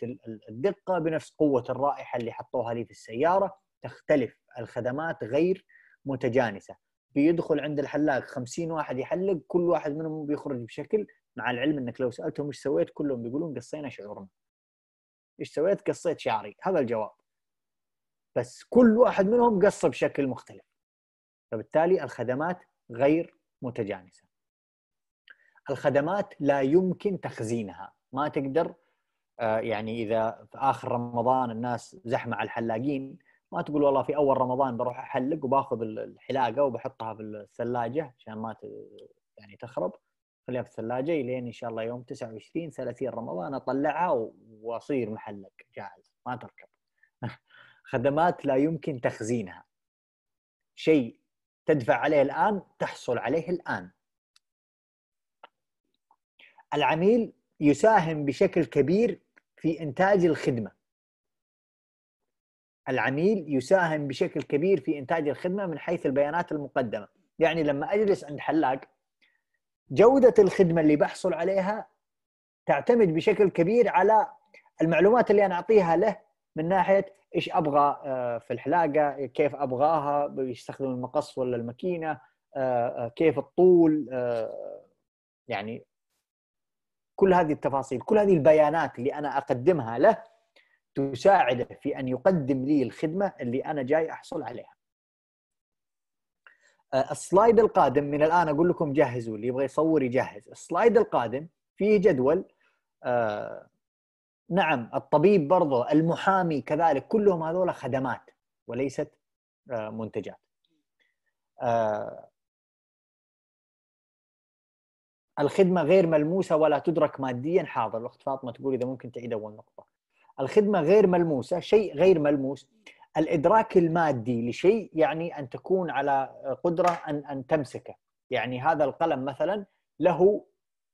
الدقه بنفس قوه الرائحه اللي حطوها لي في السياره تختلف الخدمات غير متجانسه بيدخل عند الحلاق 50 واحد يحلق كل واحد منهم بيخرج بشكل مع العلم انك لو سالتهم ايش سويت كلهم بيقولون قصينا شعورنا ايش سويت قصيت شعري هذا الجواب بس كل واحد منهم قص بشكل مختلف فبالتالي الخدمات غير متجانسه الخدمات لا يمكن تخزينها ما تقدر آه، يعني اذا في اخر رمضان الناس زحمه على الحلاقين ما تقول والله في اول رمضان بروح احلق وباخذ الحلاقه وبحطها في الثلاجه عشان ما يعني تخرب خليها في الثلاجه لين ان شاء الله يوم 29 30 رمضان اطلعها واصير محلق جاهز ما تركب خدمات لا يمكن تخزينها شيء تدفع عليه الآن تحصل عليه الآن العميل يساهم بشكل كبير في إنتاج الخدمة العميل يساهم بشكل كبير في إنتاج الخدمة من حيث البيانات المقدمة يعني لما أجلس عند حلاق جودة الخدمة اللي بحصل عليها تعتمد بشكل كبير على المعلومات اللي أنا أعطيها له من ناحية ايش ابغى آه، في الحلاقه كيف ابغاها يستخدم المقص ولا الماكينه آه، آه، كيف الطول يعني كل هذه التفاصيل كل هذه البيانات اللي انا اقدمها له تساعده في ان يقدم لي الخدمه اللي انا جاي احصل عليها السلايد القادم من الان اقول لكم جهزوا اللي يبغى يصور يجهز السلايد القادم فيه جدول نعم الطبيب برضه المحامي كذلك كلهم هذول خدمات وليست آه، منتجات آه، الخدمة غير ملموسة ولا تدرك ماديا حاضر الأخت فاطمة تقول إذا ممكن تعيد أول نقطة الخدمة غير ملموسة شيء غير ملموس الإدراك المادي لشيء يعني أن تكون على قدرة أن أن تمسكه يعني هذا القلم مثلا له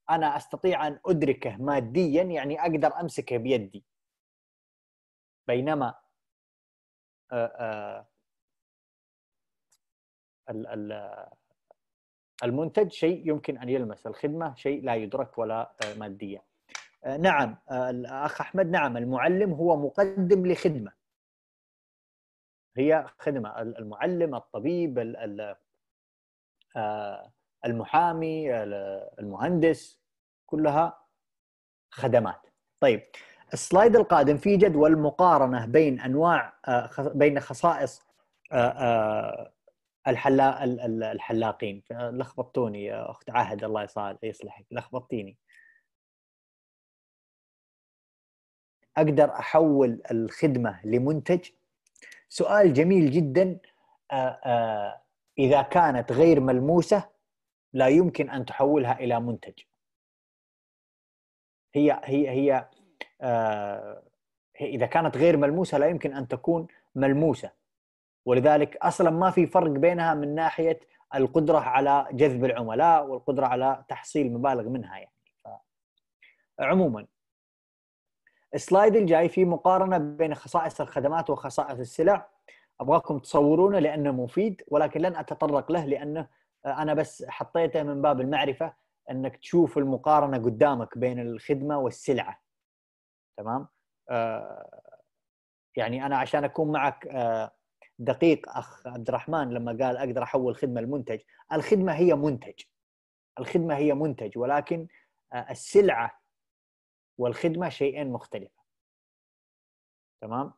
انا استطيع ان ادركه ماديا يعني اقدر امسكه بيدي بينما آه، آه، المنتج شيء يمكن ان يلمس الخدمه شيء لا يدرك ولا آه، ماديا نعم الاخ احمد نعم المعلم هو مقدم لخدمه هي خدمه المعلم الطبيب المحامي المهندس كلها خدمات طيب السلايد القادم في جدول مقارنه بين انواع آه، بين خصائص آه، آه، الحلاقين لخبطتوني يا اخت عهد الله يصال يصلحك لخبطتيني اقدر احول الخدمه لمنتج سؤال جميل جدا اذا كانت غير ملموسه لا يمكن ان تحولها الى منتج هي هي هي آه اذا كانت غير ملموسه لا يمكن ان تكون ملموسه ولذلك اصلا ما في فرق بينها من ناحيه القدره على جذب العملاء والقدره على تحصيل مبالغ منها يعني ف... عموما السلايد الجاي فيه مقارنه بين خصائص الخدمات وخصائص السلع ابغاكم تصورونه لانه مفيد ولكن لن اتطرق له لانه انا بس حطيته من باب المعرفه انك تشوف المقارنه قدامك بين الخدمه والسلعه تمام آه، يعني انا عشان اكون معك آه، دقيق اخ عبد الرحمن لما قال اقدر احول خدمه لمنتج الخدمه هي منتج الخدمه هي منتج ولكن آه، السلعه والخدمه شيئين مختلفين تمام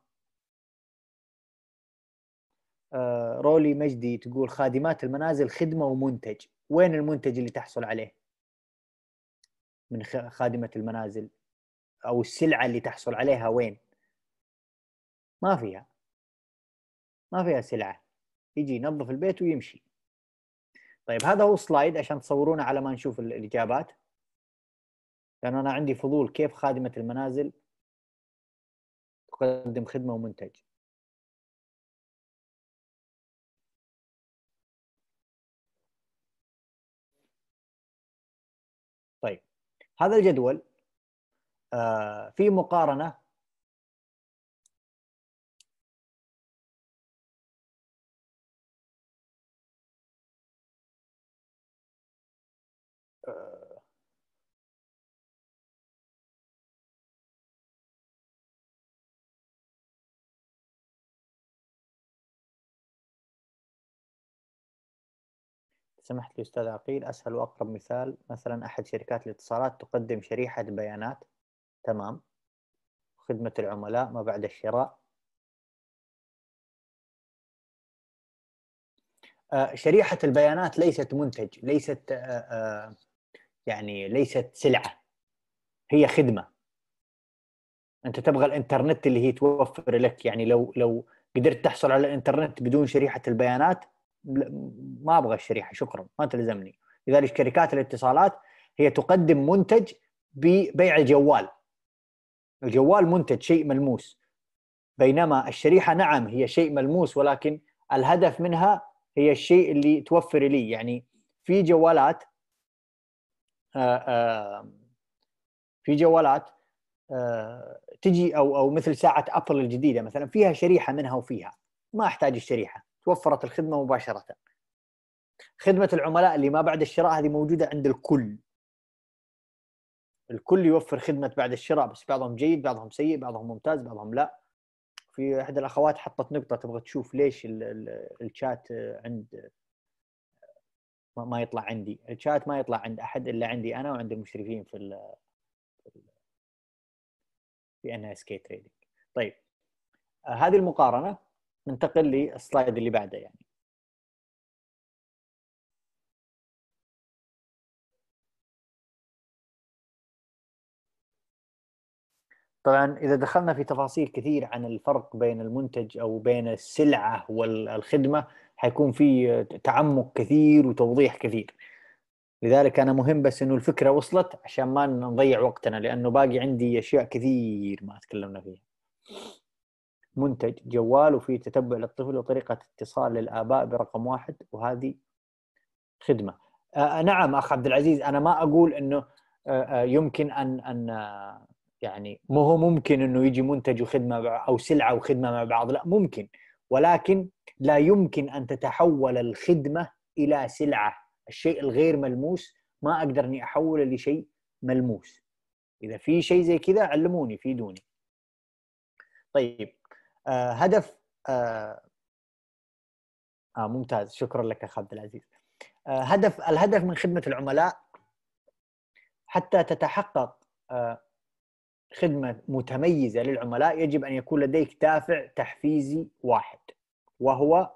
آه، رولي مجدي تقول خادمات المنازل خدمه ومنتج وين المنتج اللي تحصل عليه من خادمه المنازل او السلعه اللي تحصل عليها وين ما فيها ما فيها سلعه يجي ينظف البيت ويمشي طيب هذا هو سلايد عشان تصورونا على ما نشوف الاجابات لان انا عندي فضول كيف خادمه المنازل تقدم خدمه ومنتج هذا الجدول آه، في مقارنه سمحت لي أستاذ عقيل أسهل وأقرب مثال مثلا أحد شركات الاتصالات تقدم شريحة بيانات تمام خدمة العملاء ما بعد الشراء آه، شريحة البيانات ليست منتج ليست آه، آه، يعني ليست سلعة هي خدمة أنت تبغى الإنترنت اللي هي توفر لك يعني لو لو قدرت تحصل على الإنترنت بدون شريحة البيانات ما ابغى الشريحه شكرا ما تلزمني لذلك شركات الاتصالات هي تقدم منتج ببيع الجوال الجوال منتج شيء ملموس بينما الشريحه نعم هي شيء ملموس ولكن الهدف منها هي الشيء اللي توفر لي يعني في جوالات آه، آه، في جوالات آه، تجي او او مثل ساعه ابل الجديده مثلا فيها شريحه منها وفيها ما احتاج الشريحه توفرت الخدمه مباشره. خدمه العملاء اللي ما بعد الشراء هذه موجوده عند الكل. الكل يوفر خدمه بعد الشراء بس بعضهم جيد، بعضهم سيء، بعضهم ممتاز، بعضهم لا. في احدى الاخوات حطت نقطه تبغى تشوف ليش الشات عند ما يطلع عندي، الشات ما يطلع عند احد الا عندي انا وعند المشرفين في ال في ان اس كي تريدنج. طيب آه، هذه المقارنه ننتقل للسلايد اللي بعده يعني طبعا اذا دخلنا في تفاصيل كثير عن الفرق بين المنتج او بين السلعه والخدمه حيكون في تعمق كثير وتوضيح كثير لذلك انا مهم بس انه الفكره وصلت عشان ما نضيع وقتنا لانه باقي عندي اشياء كثير ما تكلمنا فيها منتج جوال وفيه تتبع للطفل وطريقه اتصال للاباء برقم واحد وهذه خدمه آه, آه، نعم اخ عبد العزيز انا ما اقول انه آه, آه، يمكن ان ان آه، يعني ما هو ممكن انه يجي منتج وخدمه او سلعه وخدمه مع بعض لا ممكن ولكن لا يمكن ان تتحول الخدمه الى سلعه الشيء الغير ملموس ما اقدر اني احوله لشيء ملموس اذا في شيء زي كذا علموني فيدوني طيب آه، هدف آه،, آه ممتاز شكرا لك اخ عبد العزيز آه، هدف الهدف من خدمه العملاء حتى تتحقق خدمه متميزه للعملاء يجب ان يكون لديك دافع تحفيزي واحد وهو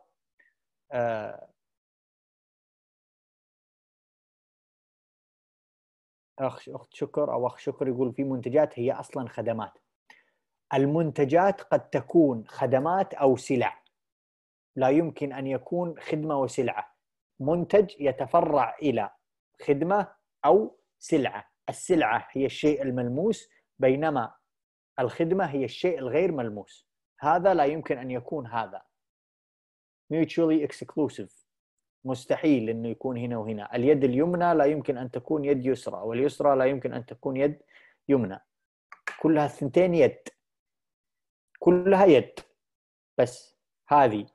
اخ اخت شكر او اخ شكر يقول في منتجات هي اصلا خدمات المنتجات قد تكون خدمات او سلع لا يمكن ان يكون خدمه وسلعه منتج يتفرع الى خدمه او سلعه السلعه هي الشيء الملموس بينما الخدمه هي الشيء الغير ملموس هذا لا يمكن ان يكون هذا mutually exclusive مستحيل انه يكون هنا وهنا اليد اليمنى لا يمكن ان تكون يد يسرى واليسرى لا يمكن ان تكون يد يمنى كلها الثنتين يد كلها يد بس هذه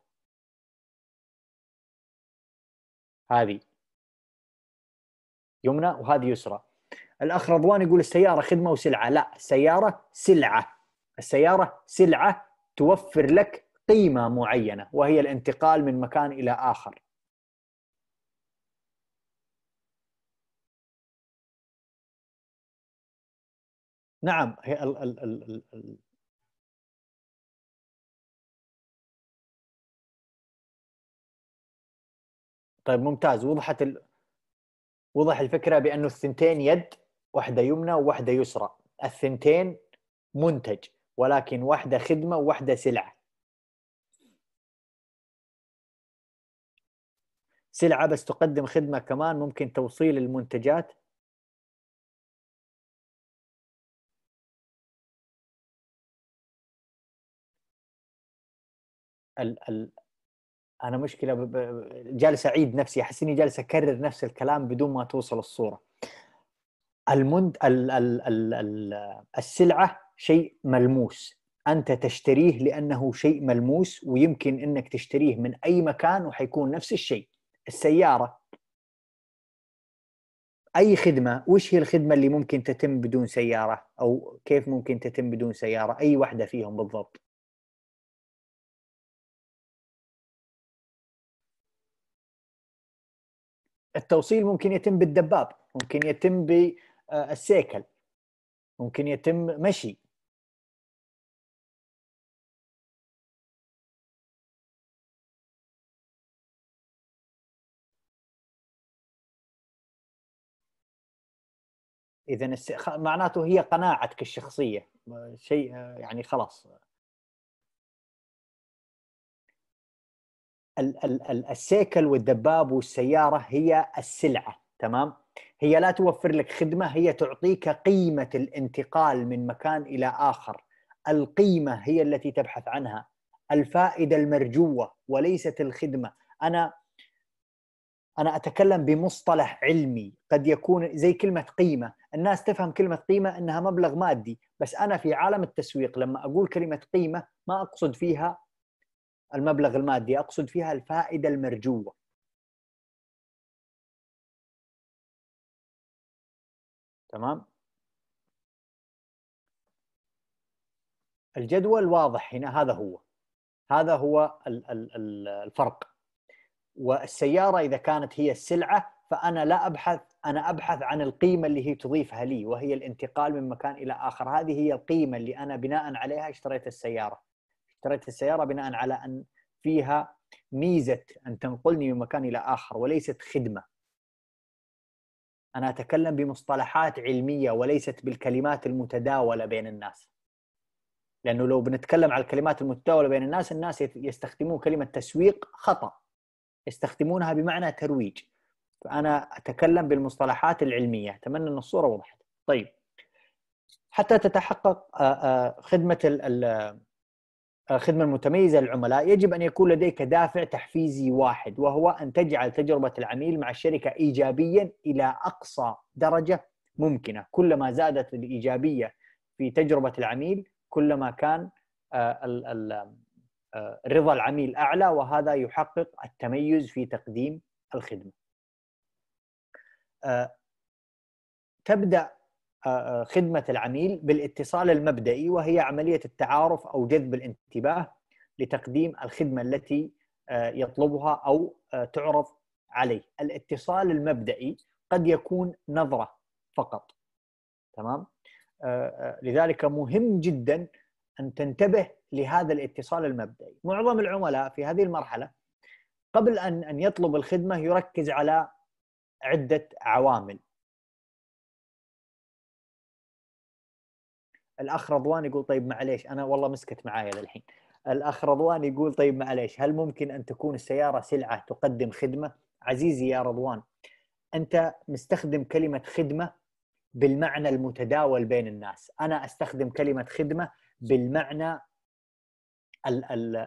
هذه يمنى وهذه يسرى الاخ رضوان يقول السياره خدمه وسلعه لا السياره سلعه السياره سلعه توفر لك قيمه معينه وهي الانتقال من مكان الى اخر نعم هي طيب ممتاز وضحت ال... وضح الفكره بانه الثنتين يد واحده يمنى وواحده يسرى الثنتين منتج ولكن واحده خدمه وواحده سلعه سلعه بس تقدم خدمه كمان ممكن توصيل المنتجات ال ال انا مشكله جالس اعيد نفسي احس اني جالس اكرر نفس الكلام بدون ما توصل الصوره المند ال ال ال ال السلعه شيء ملموس انت تشتريه لانه شيء ملموس ويمكن انك تشتريه من اي مكان وحيكون نفس الشيء السياره اي خدمه وش هي الخدمه اللي ممكن تتم بدون سياره او كيف ممكن تتم بدون سياره اي واحده فيهم بالضبط التوصيل ممكن يتم بالدباب ممكن يتم بالسيكل ممكن يتم مشي اذا معناته هي قناعتك الشخصيه شيء يعني خلاص السيكل والدباب والسياره هي السلعه تمام هي لا توفر لك خدمه هي تعطيك قيمه الانتقال من مكان الى اخر القيمه هي التي تبحث عنها الفائده المرجوه وليست الخدمه انا انا اتكلم بمصطلح علمي قد يكون زي كلمه قيمه الناس تفهم كلمه قيمه انها مبلغ مادي بس انا في عالم التسويق لما اقول كلمه قيمه ما اقصد فيها المبلغ المادي اقصد فيها الفائده المرجوه تمام الجدول واضح هنا هذا هو هذا هو الفرق والسياره اذا كانت هي السلعه فانا لا ابحث انا ابحث عن القيمه اللي هي تضيفها لي وهي الانتقال من مكان الى اخر هذه هي القيمه اللي انا بناء عليها اشتريت السياره اشتريت السياره بناء على ان فيها ميزه ان تنقلني من مكان الى اخر وليست خدمه انا اتكلم بمصطلحات علميه وليست بالكلمات المتداوله بين الناس لانه لو بنتكلم على الكلمات المتداوله بين الناس الناس يستخدمون كلمه تسويق خطا يستخدمونها بمعنى ترويج فانا اتكلم بالمصطلحات العلميه اتمنى ان الصوره وضحت طيب حتى تتحقق خدمه آه، خدمة المتميزة للعملاء يجب أن يكون لديك دافع تحفيزي واحد وهو أن تجعل تجربة العميل مع الشركة إيجابيا إلى أقصى درجة ممكنة كلما زادت الإيجابية في تجربة العميل كلما كان آه، آه، رضا العميل أعلى وهذا يحقق التميز في تقديم الخدمة تبدأ آه، آه، خدمه العميل بالاتصال المبدئي وهي عمليه التعارف او جذب الانتباه لتقديم الخدمه التي آه، يطلبها او تعرض عليه. الاتصال المبدئي قد يكون نظره فقط. تمام؟ لذلك مهم جدا ان تنتبه لهذا الاتصال المبدئي. معظم العملاء في هذه المرحله قبل ان ان يطلب الخدمه يركز على عده عوامل الاخ رضوان يقول طيب معليش انا والله مسكت معايا للحين الاخ رضوان يقول طيب معليش هل ممكن ان تكون السياره سلعه تقدم خدمه عزيزي يا رضوان انت مستخدم كلمه خدمه بالمعنى المتداول بين الناس انا استخدم كلمه خدمه بالمعنى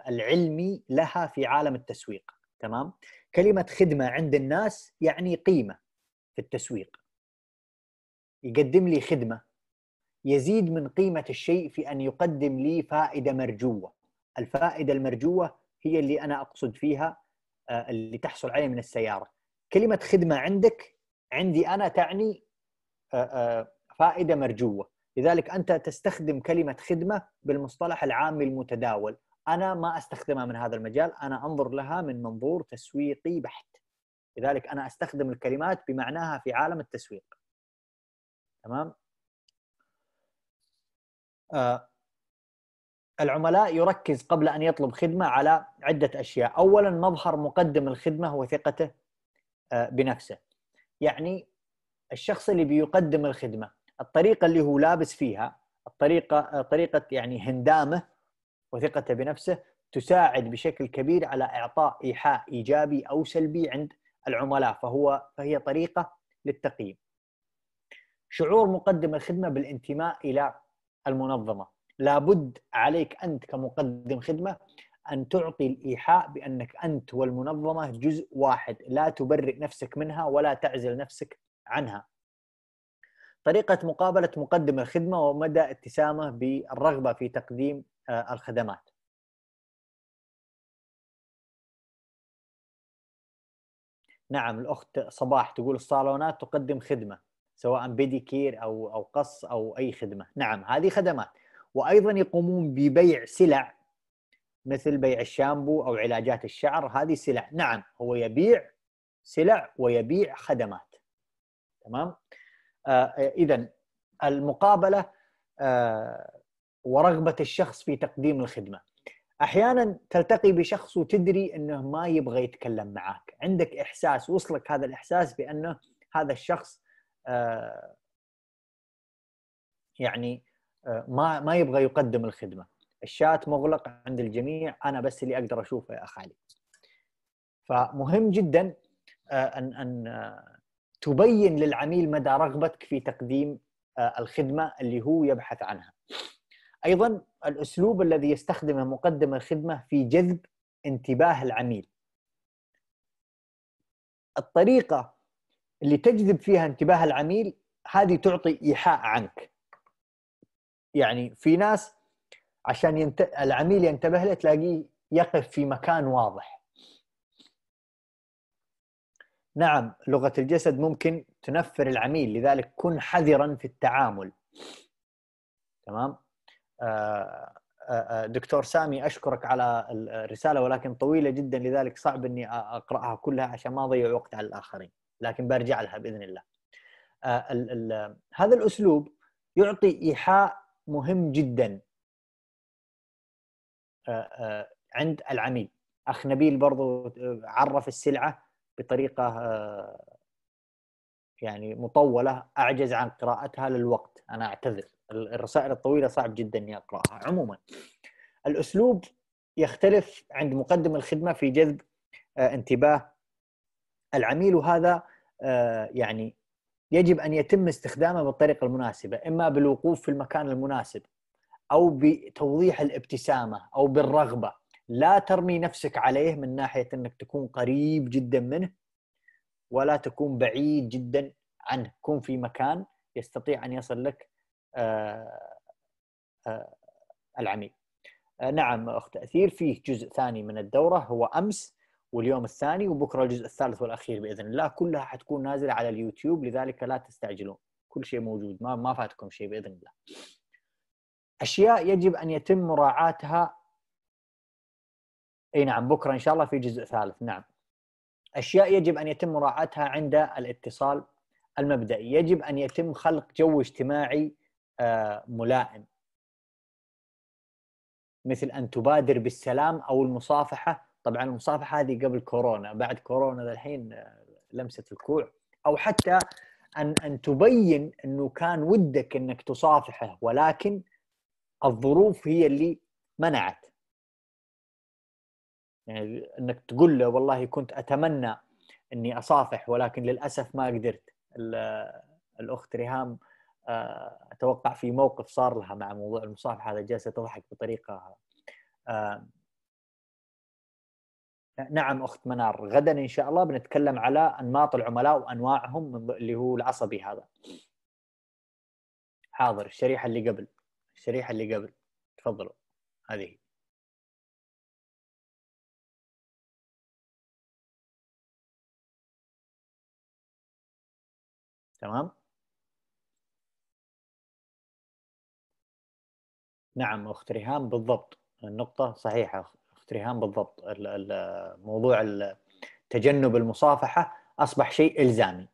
العلمي لها في عالم التسويق تمام كلمه خدمه عند الناس يعني قيمه في التسويق يقدم لي خدمه يزيد من قيمه الشيء في ان يقدم لي فائده مرجوه الفائده المرجوه هي اللي انا اقصد فيها آه، اللي تحصل عليه من السياره كلمه خدمه عندك عندي انا تعني آه، آه، فائده مرجوه لذلك انت تستخدم كلمه خدمه بالمصطلح العامي المتداول انا ما استخدمها من هذا المجال انا انظر لها من منظور تسويقي بحت لذلك انا استخدم الكلمات بمعناها في عالم التسويق تمام آه، العملاء يركز قبل ان يطلب خدمه على عده اشياء، اولا مظهر مقدم الخدمه وثقته آه، بنفسه. يعني الشخص اللي بيقدم الخدمه، الطريقه اللي هو لابس فيها، الطريقه آه، طريقه يعني هندامه وثقته بنفسه تساعد بشكل كبير على اعطاء ايحاء ايجابي او سلبي عند العملاء، فهو فهي طريقه للتقييم. شعور مقدم الخدمه بالانتماء الى المنظمه لابد عليك انت كمقدم خدمه ان تعطي الايحاء بانك انت والمنظمه جزء واحد لا تبرئ نفسك منها ولا تعزل نفسك عنها طريقه مقابله مقدم الخدمه ومدى اتسامه بالرغبه في تقديم آه، الخدمات نعم الاخت صباح تقول الصالونات تقدم خدمه سواء بيدي كير او او قص او اي خدمه نعم هذه خدمات وايضا يقومون ببيع سلع مثل بيع الشامبو او علاجات الشعر هذه سلع نعم هو يبيع سلع ويبيع خدمات تمام آه اذا المقابله آه ورغبه الشخص في تقديم الخدمه احيانا تلتقي بشخص وتدري انه ما يبغى يتكلم معك عندك احساس وصلك هذا الاحساس بانه هذا الشخص آه، يعني آه، ما ما يبغى يقدم الخدمه الشات مغلق عند الجميع انا بس اللي اقدر اشوفه يا خالي فمهم جدا آه، ان ان تبين للعميل مدى رغبتك في تقديم الخدمه اللي هو يبحث عنها ايضا الاسلوب الذي يستخدمه مقدم الخدمه في جذب انتباه العميل الطريقه اللي تجذب فيها انتباه العميل هذه تعطي ايحاء عنك يعني في ناس عشان ينت... العميل ينتبه له تلاقيه يقف في مكان واضح نعم لغة الجسد ممكن تنفر العميل لذلك كن حذرا في التعامل تمام آه, آه،, آه، دكتور سامي اشكرك على الرساله ولكن طويله جدا لذلك صعب اني اقراها كلها عشان ما اضيع وقت على الاخرين لكن برجع لها باذن الله آه، هذا الاسلوب يعطي ايحاء مهم جدا آه، آه، عند العميل اخ نبيل برضو عرف السلعه بطريقه يعني مطوله اعجز عن قراءتها للوقت انا اعتذر الرسائل الطويله صعب جدا اني اقراها عموما الاسلوب يختلف عند مقدم الخدمه في جذب انتباه العميل وهذا آه، يعني يجب ان يتم استخدامه بالطريقه المناسبه، اما بالوقوف في المكان المناسب او بتوضيح الابتسامه او بالرغبه، لا ترمي نفسك عليه من ناحيه انك تكون قريب جدا منه ولا تكون بعيد جدا عنه، كن في مكان يستطيع ان يصل لك آه، آه، العميل. نعم اخت اثير فيه جزء ثاني من الدوره هو امس واليوم الثاني وبكره الجزء الثالث والاخير باذن الله كلها حتكون نازله على اليوتيوب لذلك لا تستعجلون كل شيء موجود ما ما فاتكم شيء باذن الله اشياء يجب ان يتم مراعاتها اي نعم بكره ان شاء الله في جزء ثالث نعم اشياء يجب ان يتم مراعاتها عند الاتصال المبدئي يجب ان يتم خلق جو اجتماعي آه، ملائم مثل ان تبادر بالسلام او المصافحه طبعا المصافحه هذه قبل كورونا بعد كورونا الحين آه، لمسه الكوع او حتى ان ان تبين انه كان ودك انك تصافحه ولكن الظروف هي اللي منعت يعني انك تقول له والله كنت اتمنى اني اصافح ولكن للاسف ما قدرت آه، الاخت ريهام آه، اتوقع في موقف صار لها مع موضوع المصافحه هذا جالسه تضحك بطريقه نعم اخت منار غدا ان شاء الله بنتكلم على انماط العملاء وانواعهم من اللي هو العصبي هذا حاضر الشريحه اللي قبل الشريحه اللي قبل تفضلوا هذه تمام نعم اخت ريهام بالضبط النقطه صحيحه ريهام بالضبط موضوع تجنب المصافحه اصبح شيء الزامي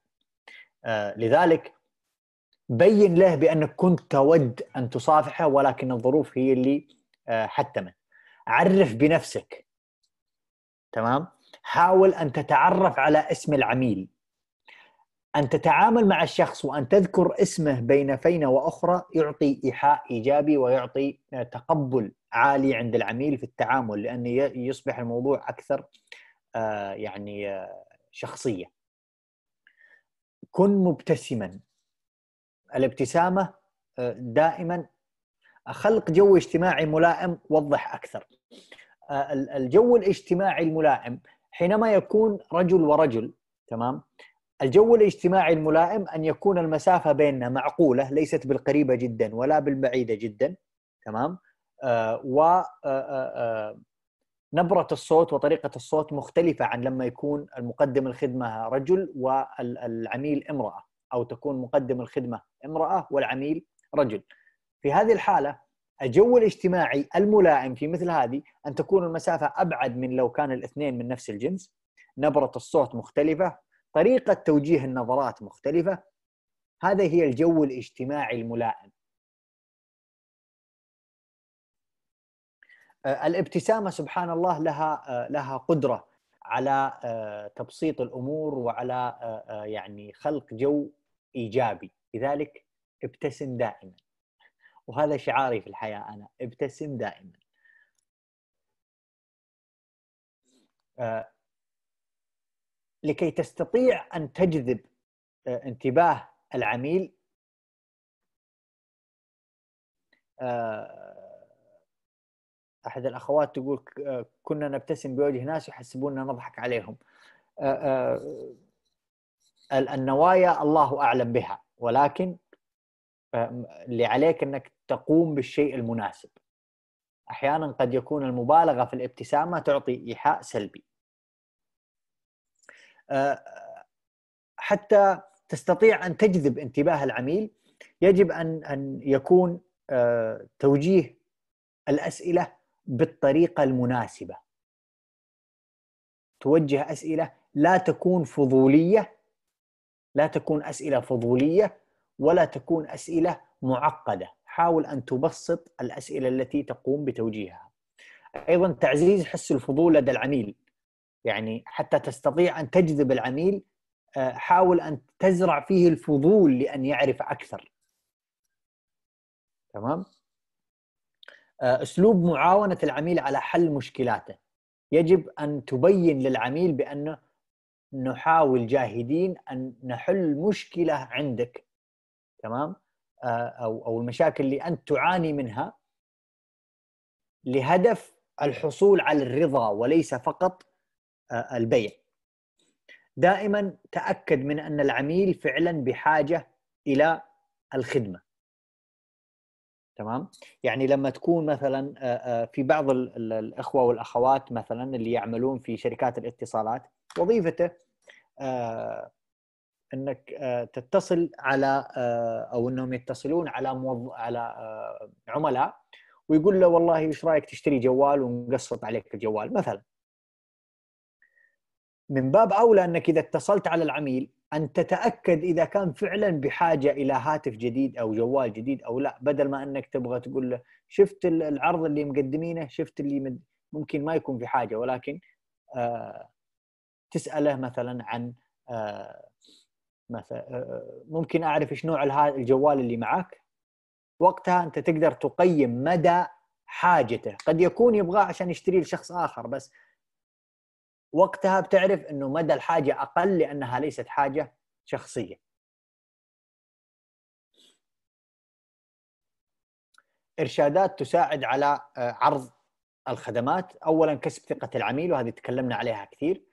آه، لذلك بين له بانك كنت تود ان تصافحه ولكن الظروف هي اللي آه، حتمت عرف بنفسك تمام حاول ان تتعرف على اسم العميل ان تتعامل مع الشخص وان تذكر اسمه بين فينه واخرى يعطي ايحاء ايجابي ويعطي آه، تقبل عالي عند العميل في التعامل لأن يصبح الموضوع أكثر آه، يعني آه، شخصية كن مبتسما الابتسامة آه، دائما خلق جو اجتماعي ملائم وضح أكثر الجو الاجتماعي الملائم حينما يكون رجل ورجل تمام الجو الاجتماعي الملائم ان يكون المسافه بيننا معقوله ليست بالقريبه جدا ولا بالبعيده جدا تمام آه، و آه، آه، نبرة الصوت وطريقة الصوت مختلفة عن لما يكون المقدم الخدمة رجل والعميل امرأة أو تكون مقدم الخدمة امرأة والعميل رجل في هذه الحالة الجو الاجتماعي الملائم في مثل هذه أن تكون المسافة أبعد من لو كان الاثنين من نفس الجنس نبرة الصوت مختلفة طريقة توجيه النظرات مختلفة هذا هي الجو الاجتماعي الملائم آه، الابتسامه سبحان الله لها آه، لها قدره على آه، تبسيط الامور وعلى يعني خلق جو ايجابي لذلك ابتسم دائما وهذا شعاري في الحياه انا ابتسم دائما لكي تستطيع ان تجذب انتباه العميل احد الاخوات تقول آه، كنا نبتسم بوجه ناس يحسبوننا نضحك عليهم آه، آه، النوايا الله اعلم بها ولكن اللي عليك انك تقوم بالشيء المناسب احيانا قد يكون المبالغه في الابتسامه تعطي ايحاء سلبي حتى تستطيع ان تجذب انتباه العميل يجب ان ان يكون توجيه الاسئله بالطريقه المناسبه توجه اسئله لا تكون فضوليه لا تكون اسئله فضوليه ولا تكون اسئله معقده حاول ان تبسط الاسئله التي تقوم بتوجيهها ايضا تعزيز حس الفضول لدى العميل يعني حتى تستطيع ان تجذب العميل آه، حاول ان تزرع فيه الفضول لان يعرف اكثر تمام آه، اسلوب معاونه العميل على حل مشكلاته يجب ان تبين للعميل بانه نحاول جاهدين ان نحل مشكله عندك تمام آه، او او المشاكل اللي انت تعاني منها لهدف الحصول على الرضا وليس فقط آه، البيع دائما تاكد من ان العميل فعلا بحاجه الى الخدمه تمام يعني لما تكون مثلا آه، آه، في بعض الاخوه والاخوات مثلا اللي يعملون في شركات الاتصالات وظيفته آه، انك تتصل على او انهم يتصلون على موض... على عملاء ويقول له والله ايش رايك تشتري جوال ونقسط عليك الجوال مثلا من باب اولى انك اذا اتصلت على العميل ان تتاكد اذا كان فعلا بحاجه الى هاتف جديد او جوال جديد او لا بدل ما انك تبغى تقول له شفت العرض اللي مقدمينه شفت اللي ممكن ما يكون في حاجه ولكن آه، تساله مثلا عن آه، مثلا آه، ممكن اعرف ايش نوع الجوال اللي معك وقتها انت تقدر تقيم مدى حاجته قد يكون يبغاه عشان يشتريه لشخص اخر بس وقتها بتعرف انه مدى الحاجه اقل لانها ليست حاجه شخصيه ارشادات تساعد على آه، عرض الخدمات اولا كسب ثقه العميل وهذه تكلمنا عليها كثير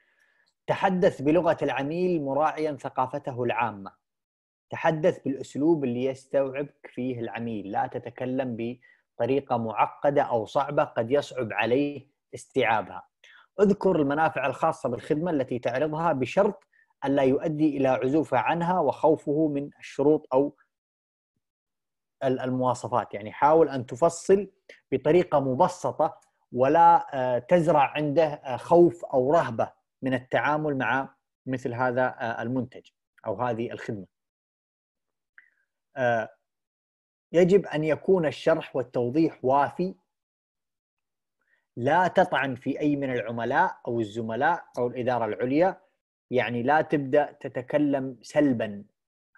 تحدث بلغه العميل مراعيا ثقافته العامه تحدث بالاسلوب اللي يستوعبك فيه العميل لا تتكلم بطريقه معقده او صعبه قد يصعب عليه استيعابها اذكر المنافع الخاصة بالخدمة التي تعرضها بشرط ألا يؤدي إلى عزوفة عنها وخوفه من الشروط أو المواصفات يعني حاول أن تفصل بطريقة مبسطة ولا آه، تزرع عنده آه، خوف أو رهبة من التعامل مع مثل هذا آه، المنتج أو هذه الخدمة يجب أن يكون الشرح والتوضيح وافي لا تطعن في اي من العملاء او الزملاء او الاداره العليا يعني لا تبدا تتكلم سلبا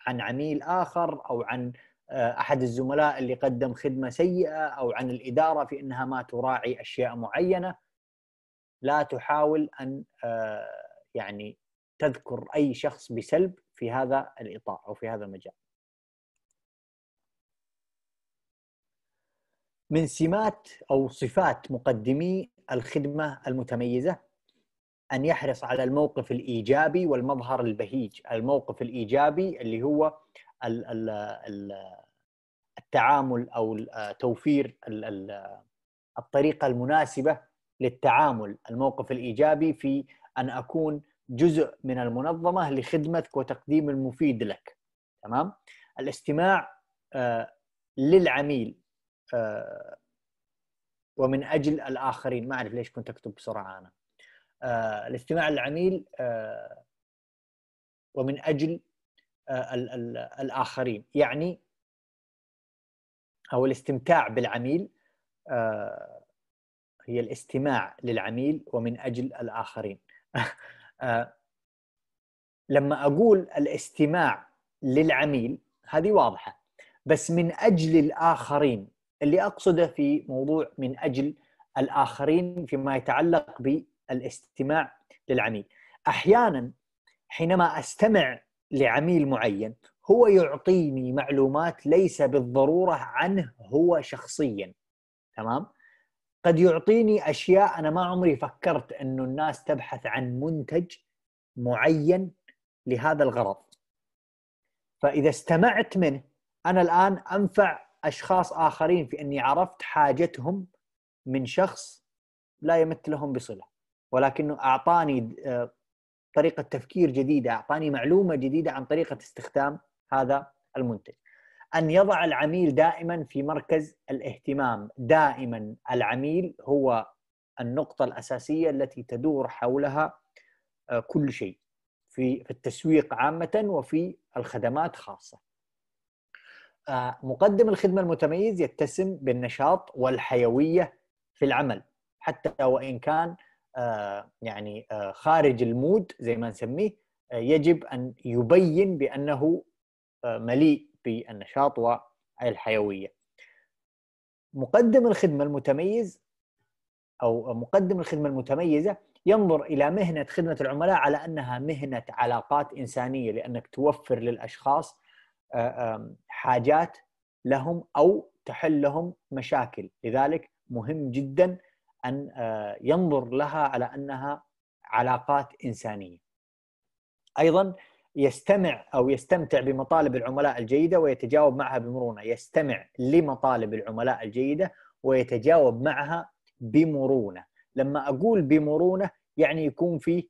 عن عميل اخر او عن آه، احد الزملاء اللي قدم خدمه سيئه او عن الاداره في انها ما تراعي اشياء معينه لا تحاول ان آه، يعني تذكر اي شخص بسلب في هذا الاطار او في هذا المجال من سمات او صفات مقدمي الخدمه المتميزه ان يحرص على الموقف الايجابي والمظهر البهيج، الموقف الايجابي اللي هو التعامل او توفير الطريقه المناسبه للتعامل، الموقف الايجابي في ان اكون جزء من المنظمه لخدمتك وتقديم المفيد لك. تمام؟ الاستماع آه، للعميل آه، ومن اجل الاخرين ما اعرف ليش كنت اكتب بسرعه انا آه، الاستماع للعميل آه، ومن اجل الـ الـ الاخرين يعني او الاستمتاع بالعميل هي الاستماع للعميل ومن اجل الاخرين لما اقول الاستماع للعميل هذه واضحه بس من اجل الاخرين اللي اقصده في موضوع من اجل الاخرين فيما يتعلق بالاستماع للعميل. احيانا حينما استمع لعميل معين هو يعطيني معلومات ليس بالضروره عنه هو شخصيا. تمام؟ قد يعطيني اشياء انا ما عمري فكرت انه الناس تبحث عن منتج معين لهذا الغرض. فاذا استمعت منه انا الان انفع اشخاص اخرين في اني عرفت حاجتهم من شخص لا يمثلهم بصله ولكنه اعطاني آه، طريقه تفكير جديده اعطاني معلومه جديده عن طريقه استخدام هذا المنتج ان يضع العميل دائما في مركز الاهتمام دائما العميل هو النقطه الاساسيه التي تدور حولها آه، كل شيء في في التسويق عامه وفي الخدمات خاصه مقدم الخدمة المتميز يتسم بالنشاط والحيوية في العمل حتى وإن كان آه، يعني آه، خارج المود زي ما نسميه آه، يجب أن يبين بأنه مليء بالنشاط والحيوية مقدم الخدمة المتميز أو مقدم الخدمة المتميزة ينظر إلى مهنة خدمة العملاء على أنها مهنة علاقات إنسانية لأنك توفر للأشخاص حاجات لهم او تحل لهم مشاكل، لذلك مهم جدا ان آه، ينظر لها على انها علاقات انسانيه. ايضا يستمع او يستمتع بمطالب العملاء الجيده ويتجاوب معها بمرونه، يستمع لمطالب العملاء الجيده ويتجاوب معها بمرونه، لما اقول بمرونه يعني يكون في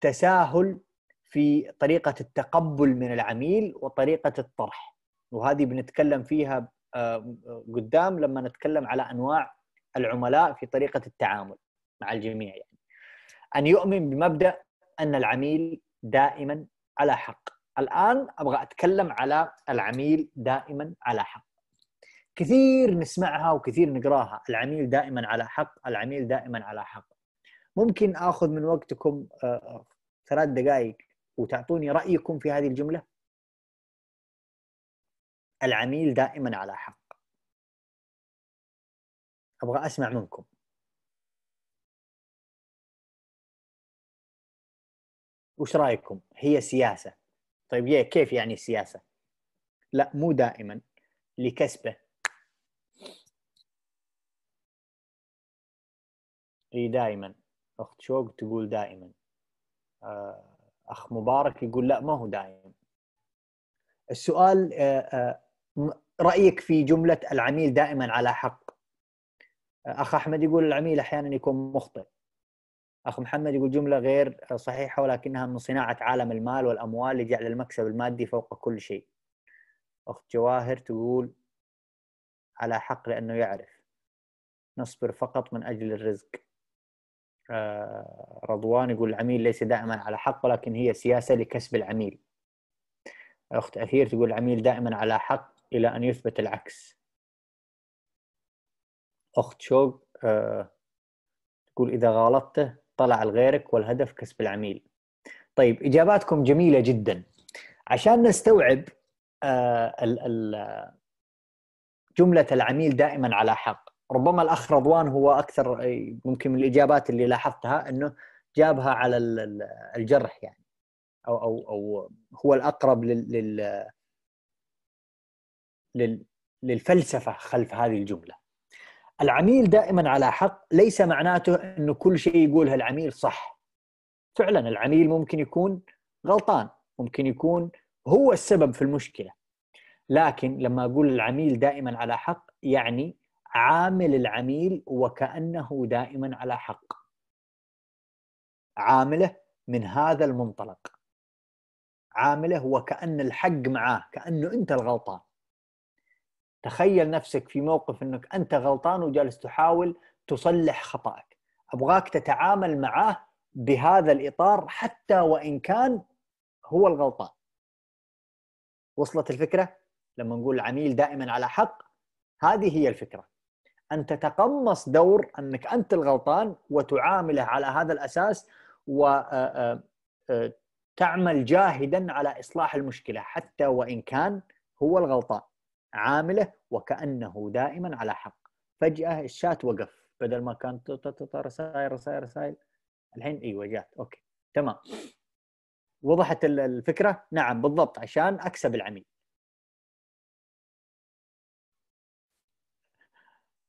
تساهل في طريقه التقبل من العميل وطريقه الطرح. وهذه بنتكلم فيها آه، قدام لما نتكلم على انواع العملاء في طريقه التعامل مع الجميع يعني. ان يؤمن بمبدا ان العميل دائما على حق. الان ابغى اتكلم على العميل دائما على حق. كثير نسمعها وكثير نقراها، العميل دائما على حق، العميل دائما على حق. ممكن اخذ من وقتكم آه، آه، ثلاث دقائق وتعطوني رايكم في هذه الجمله؟ العميل دائما على حق ابغى اسمع منكم وش رايكم هي سياسه طيب هي كيف يعني سياسه لا مو دائما لكسبه اي دائما اخت شوق تقول دائما آه، اخ مبارك يقول لا ما هو دائم السؤال آه، آه، رايك في جمله العميل دائما على حق اخ احمد يقول العميل احيانا يكون مخطئ اخ محمد يقول جمله غير صحيحه ولكنها من صناعه عالم المال والاموال لجعل المكسب المادي فوق كل شيء اخت جواهر تقول على حق لانه يعرف نصبر فقط من اجل الرزق آه، رضوان يقول العميل ليس دائما على حق ولكن هي سياسه لكسب العميل اخت اثير تقول العميل دائما على حق إلى أن يثبت العكس أخت شوق أه تقول إذا غلطته طلع لغيرك والهدف كسب العميل طيب إجاباتكم جميلة جدا عشان نستوعب أه جملة العميل دائما على حق ربما الأخ رضوان هو أكثر ممكن من الإجابات اللي لاحظتها أنه جابها على الجرح يعني أو, أو, أو هو الأقرب لل للفلسفه خلف هذه الجمله العميل دائما على حق ليس معناته انه كل شيء يقوله العميل صح فعلا العميل ممكن يكون غلطان ممكن يكون هو السبب في المشكله لكن لما اقول العميل دائما على حق يعني عامل العميل وكانه دائما على حق عامله من هذا المنطلق عامله وكان الحق معاه كانه انت الغلطان تخيل نفسك في موقف انك انت غلطان وجالس تحاول تصلح خطأك ابغاك تتعامل معاه بهذا الاطار حتى وان كان هو الغلطان وصلت الفكره لما نقول العميل دائما على حق هذه هي الفكره ان تتقمص دور انك انت الغلطان وتعامله على هذا الاساس وتعمل جاهدا على اصلاح المشكله حتى وان كان هو الغلطان عامله وكانه دائما على حق فجاه الشات وقف بدل ما كان رسائل رسائل رسائل الحين ايوه جات اوكي تمام وضحت الفكره نعم بالضبط عشان اكسب العميل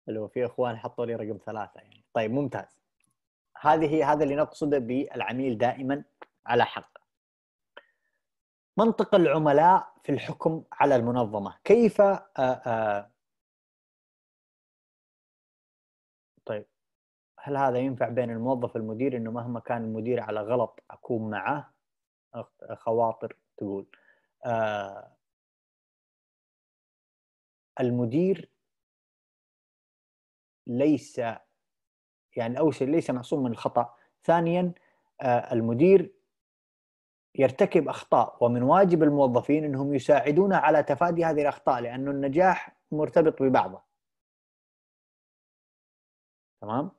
اللي في اخوان حطوا لي رقم ثلاثه يعني طيب ممتاز هذه هي هذا اللي نقصده بالعميل دائما على حق منطق العملاء في الحكم على المنظمه كيف آآ آه، آآ آه، طيب هل هذا ينفع بين الموظف والمدير انه مهما كان المدير على غلط اكون معه خواطر تقول آه، المدير ليس يعني اول شيء ليس معصوم من الخطا ثانيا المدير يرتكب اخطاء ومن واجب الموظفين انهم يساعدون على تفادي هذه الاخطاء لانه النجاح مرتبط ببعضه. تمام؟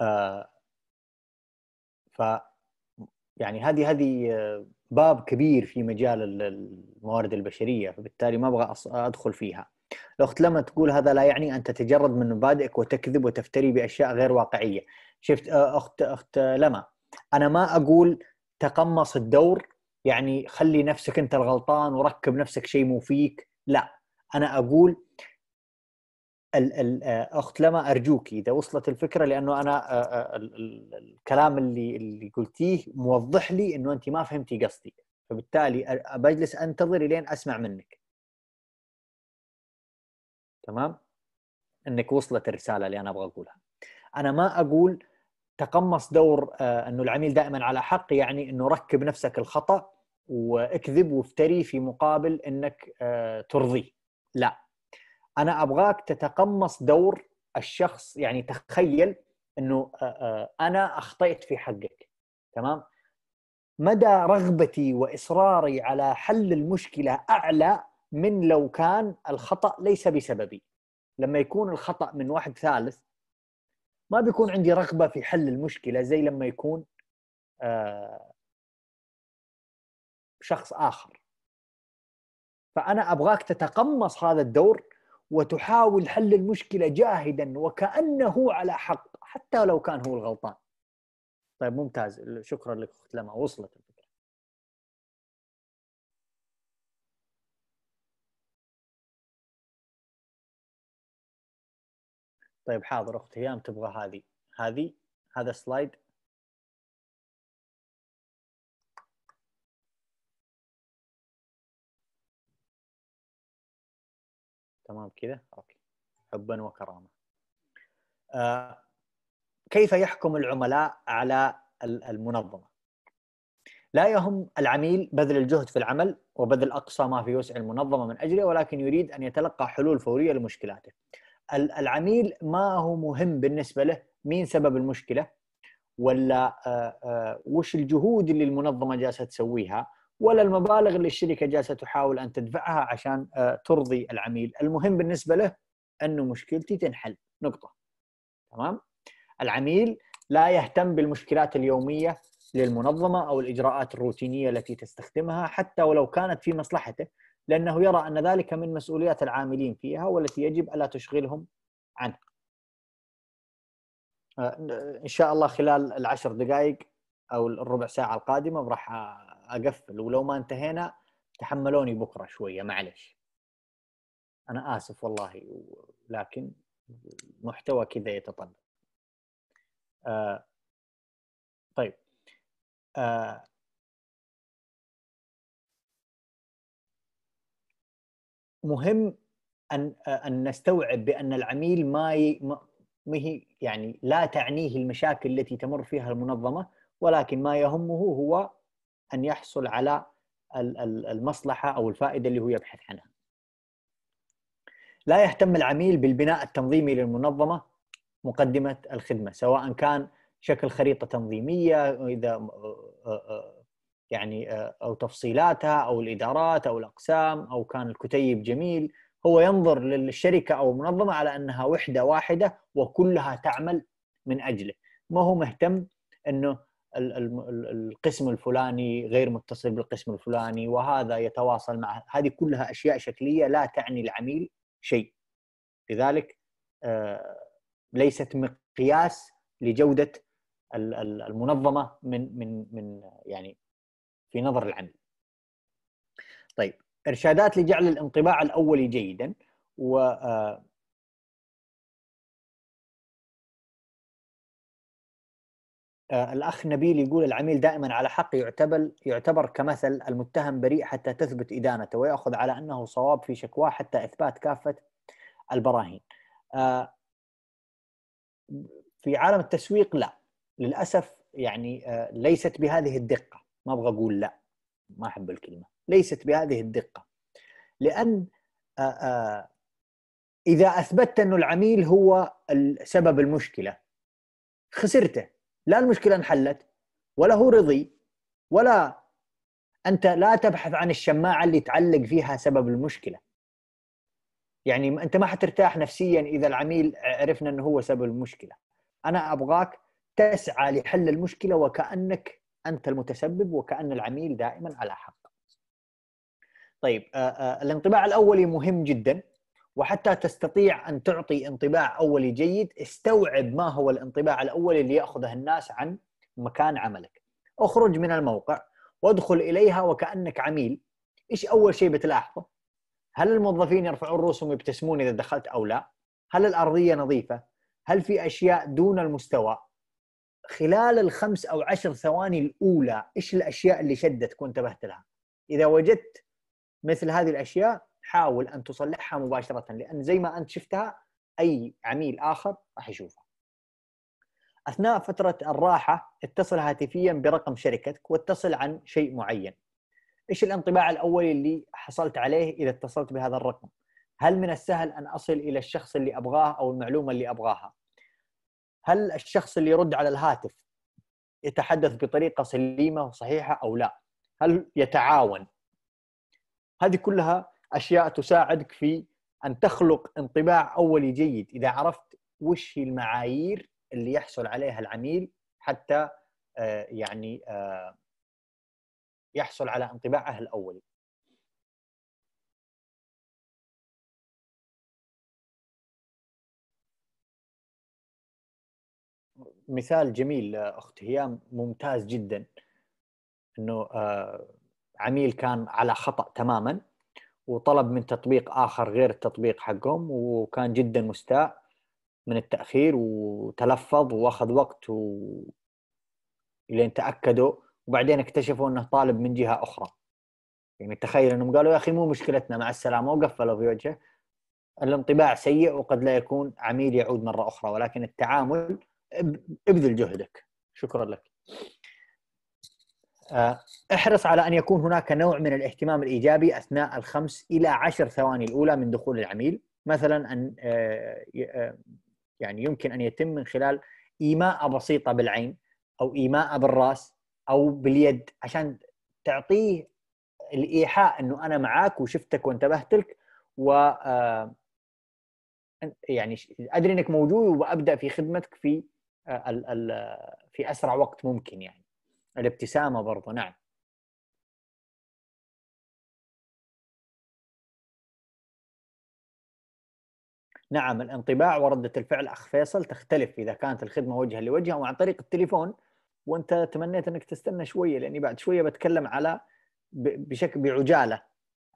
آه ف يعني هذه هذه باب كبير في مجال الموارد البشريه فبالتالي ما ابغى ادخل فيها. الاخت لما تقول هذا لا يعني ان تتجرد من مبادئك وتكذب وتفتري باشياء غير واقعيه. شفت آه، اخت اخت لما انا ما اقول تقمص الدور يعني خلي نفسك انت الغلطان وركب نفسك شيء مو فيك لا انا اقول الاخت آه، لما ارجوك اذا وصلت الفكره لانه انا آه، آه، الكلام اللي اللي قلتيه موضح لي انه انت ما فهمتي قصدي فبالتالي بجلس انتظر لين اسمع منك تمام انك وصلت الرساله اللي انا ابغى اقولها انا ما اقول تقمص دور آه، انه العميل دائما على حق يعني انه ركب نفسك الخطا واكذب وافتري في مقابل انك آه، ترضيه لا انا ابغاك تتقمص دور الشخص يعني تخيل انه آه، انا اخطيت في حقك تمام مدى رغبتي واصراري على حل المشكله اعلى من لو كان الخطا ليس بسببي لما يكون الخطا من واحد ثالث ما بيكون عندي رغبه في حل المشكله زي لما يكون آه، شخص اخر فانا ابغاك تتقمص هذا الدور وتحاول حل المشكله جاهدا وكانه على حق حتى لو كان هو الغلطان طيب ممتاز شكرا لك اخت لما وصلت طيب حاضر اخت هيام تبغى هذه هذه هذا سلايد تمام كذا اوكي حبا وكرامه آه كيف يحكم العملاء على المنظمه لا يهم العميل بذل الجهد في العمل وبذل اقصى ما في وسع المنظمه من اجله ولكن يريد ان يتلقى حلول فوريه لمشكلاته العميل ما هو مهم بالنسبه له مين سبب المشكله ولا آه، آه، وش الجهود اللي المنظمه جالسه تسويها ولا المبالغ اللي الشركه جالسه تحاول ان تدفعها عشان آه، ترضي العميل، المهم بالنسبه له انه مشكلتي تنحل نقطه. تمام؟ العميل لا يهتم بالمشكلات اليوميه للمنظمه او الاجراءات الروتينيه التي تستخدمها حتى ولو كانت في مصلحته، لأنه يرى أن ذلك من مسؤوليات العاملين فيها والتي يجب ألا تشغلهم عنه آه، إن شاء الله خلال العشر دقائق أو الربع ساعة القادمة راح أقفل ولو ما انتهينا تحملوني بكرة شوية معلش أنا آسف والله لكن محتوى كذا يتطلب آه، طيب آه، مهم ان ان نستوعب بان العميل ما ي... يعني لا تعنيه المشاكل التي تمر فيها المنظمه ولكن ما يهمه هو ان يحصل على المصلحه او الفائده اللي هو يبحث عنها. لا يهتم العميل بالبناء التنظيمي للمنظمه مقدمه الخدمه سواء كان شكل خريطه تنظيميه اذا يعني آه، او تفصيلاتها او الادارات او الاقسام او كان الكتيب جميل هو ينظر للشركه او المنظمه على انها وحده واحده وكلها تعمل من اجله ما هو مهتم انه القسم الفلاني غير متصل بالقسم الفلاني وهذا يتواصل مع هذه كلها اشياء شكليه لا تعني العميل شيء لذلك آه، ليست مقياس لجوده المنظمه من من من يعني في نظر العميل. طيب ارشادات لجعل الانطباع الاولي جيدا و آه، آه، الاخ نبيل يقول العميل دائما على حق يعتبر يعتبر كمثل المتهم بريء حتى تثبت ادانته وياخذ على انه صواب في شكواه حتى اثبات كافه البراهين. آه، في عالم التسويق لا للاسف يعني ليست بهذه الدقه ما ابغى اقول لا ما احب الكلمه ليست بهذه الدقه لان آه، آه، اذا اثبتت انه العميل هو سبب المشكله خسرته لا المشكله انحلت ولا هو رضي ولا انت لا تبحث عن الشماعه اللي تعلق فيها سبب المشكله يعني انت ما حترتاح نفسيا اذا العميل عرفنا انه هو سبب المشكله انا ابغاك تسعى لحل المشكله وكانك انت المتسبب وكان العميل دائما على حق. طيب آه، آه، الانطباع الاولي مهم جدا وحتى تستطيع ان تعطي انطباع اولي جيد استوعب ما هو الانطباع الاولي اللي ياخذه الناس عن مكان عملك. اخرج من الموقع وادخل اليها وكانك عميل ايش اول شيء بتلاحظه؟ هل الموظفين يرفعون رؤوسهم ويبتسمون اذا دخلت او لا؟ هل الارضيه نظيفه؟ هل في اشياء دون المستوى؟ خلال الخمس او عشر ثواني الاولى ايش الاشياء اللي شدتك وانتبهت لها؟ اذا وجدت مثل هذه الاشياء حاول ان تصلحها مباشره لان زي ما انت شفتها اي عميل اخر راح يشوفها. اثناء فتره الراحه اتصل هاتفيا برقم شركتك واتصل عن شيء معين. ايش الانطباع الاولي اللي حصلت عليه اذا اتصلت بهذا الرقم؟ هل من السهل ان اصل الى الشخص اللي ابغاه او المعلومه اللي ابغاها؟ هل الشخص اللي يرد على الهاتف يتحدث بطريقه سليمه وصحيحه او لا؟ هل يتعاون؟ هذه كلها اشياء تساعدك في ان تخلق انطباع اولي جيد اذا عرفت وش هي المعايير اللي يحصل عليها العميل حتى آه، يعني آه، يحصل على انطباعه الاولي. مثال جميل آه، اخت هيام ممتاز جدا انه آه، عميل كان على خطا تماما وطلب من تطبيق اخر غير التطبيق حقهم وكان جدا مستاء من التاخير وتلفظ واخذ وقت و... لين تاكدوا وبعدين اكتشفوا انه طالب من جهه اخرى يعني تخيل انهم قالوا يا اخي مو مشكلتنا مع السلامه وقفلوا في وجهه الانطباع سيء وقد لا يكون عميل يعود مره اخرى ولكن التعامل ابذل جهدك شكرا لك آه، احرص على ان يكون هناك نوع من الاهتمام الايجابي اثناء الخمس الى عشر ثواني الاولى من دخول العميل مثلا ان آه، آه، يعني يمكن ان يتم من خلال ايماء بسيطه بالعين او ايماء بالراس او باليد عشان تعطيه الايحاء انه انا معاك وشفتك وانتبهت لك و يعني ادري انك موجود وابدا في خدمتك في في اسرع وقت ممكن يعني الابتسامه برضه نعم نعم الانطباع وردة الفعل أخ فيصل تختلف إذا كانت الخدمة وجها لوجه أو عن طريق التليفون وأنت تمنيت أنك تستنى شوية لأني بعد شوية بتكلم على بشكل بعجالة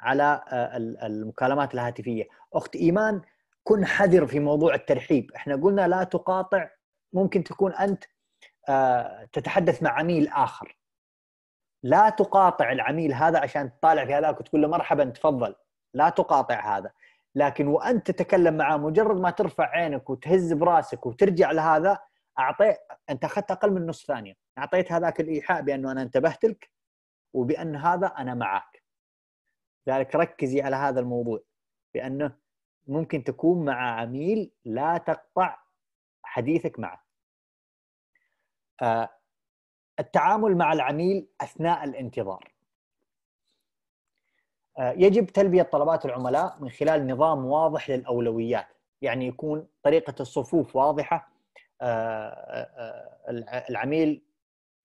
على آه، المكالمات الهاتفية أخت إيمان كن حذر في موضوع الترحيب احنا قلنا لا تقاطع ممكن تكون انت آه، تتحدث مع عميل اخر لا تقاطع العميل هذا عشان تطالع في هذاك وتقول له مرحبا تفضل لا تقاطع هذا لكن وانت تتكلم معاه مجرد ما ترفع عينك وتهز براسك وترجع لهذا اعطيت انت اخذت اقل من نص ثانيه اعطيت هذاك الايحاء بانه انا انتبهت لك وبان هذا انا معك لذلك ركزي على هذا الموضوع بانه ممكن تكون مع عميل لا تقطع حديثك معه التعامل مع العميل اثناء الانتظار آه، يجب تلبيه طلبات العملاء من خلال نظام واضح للاولويات يعني يكون طريقه الصفوف واضحه آه، آه، العميل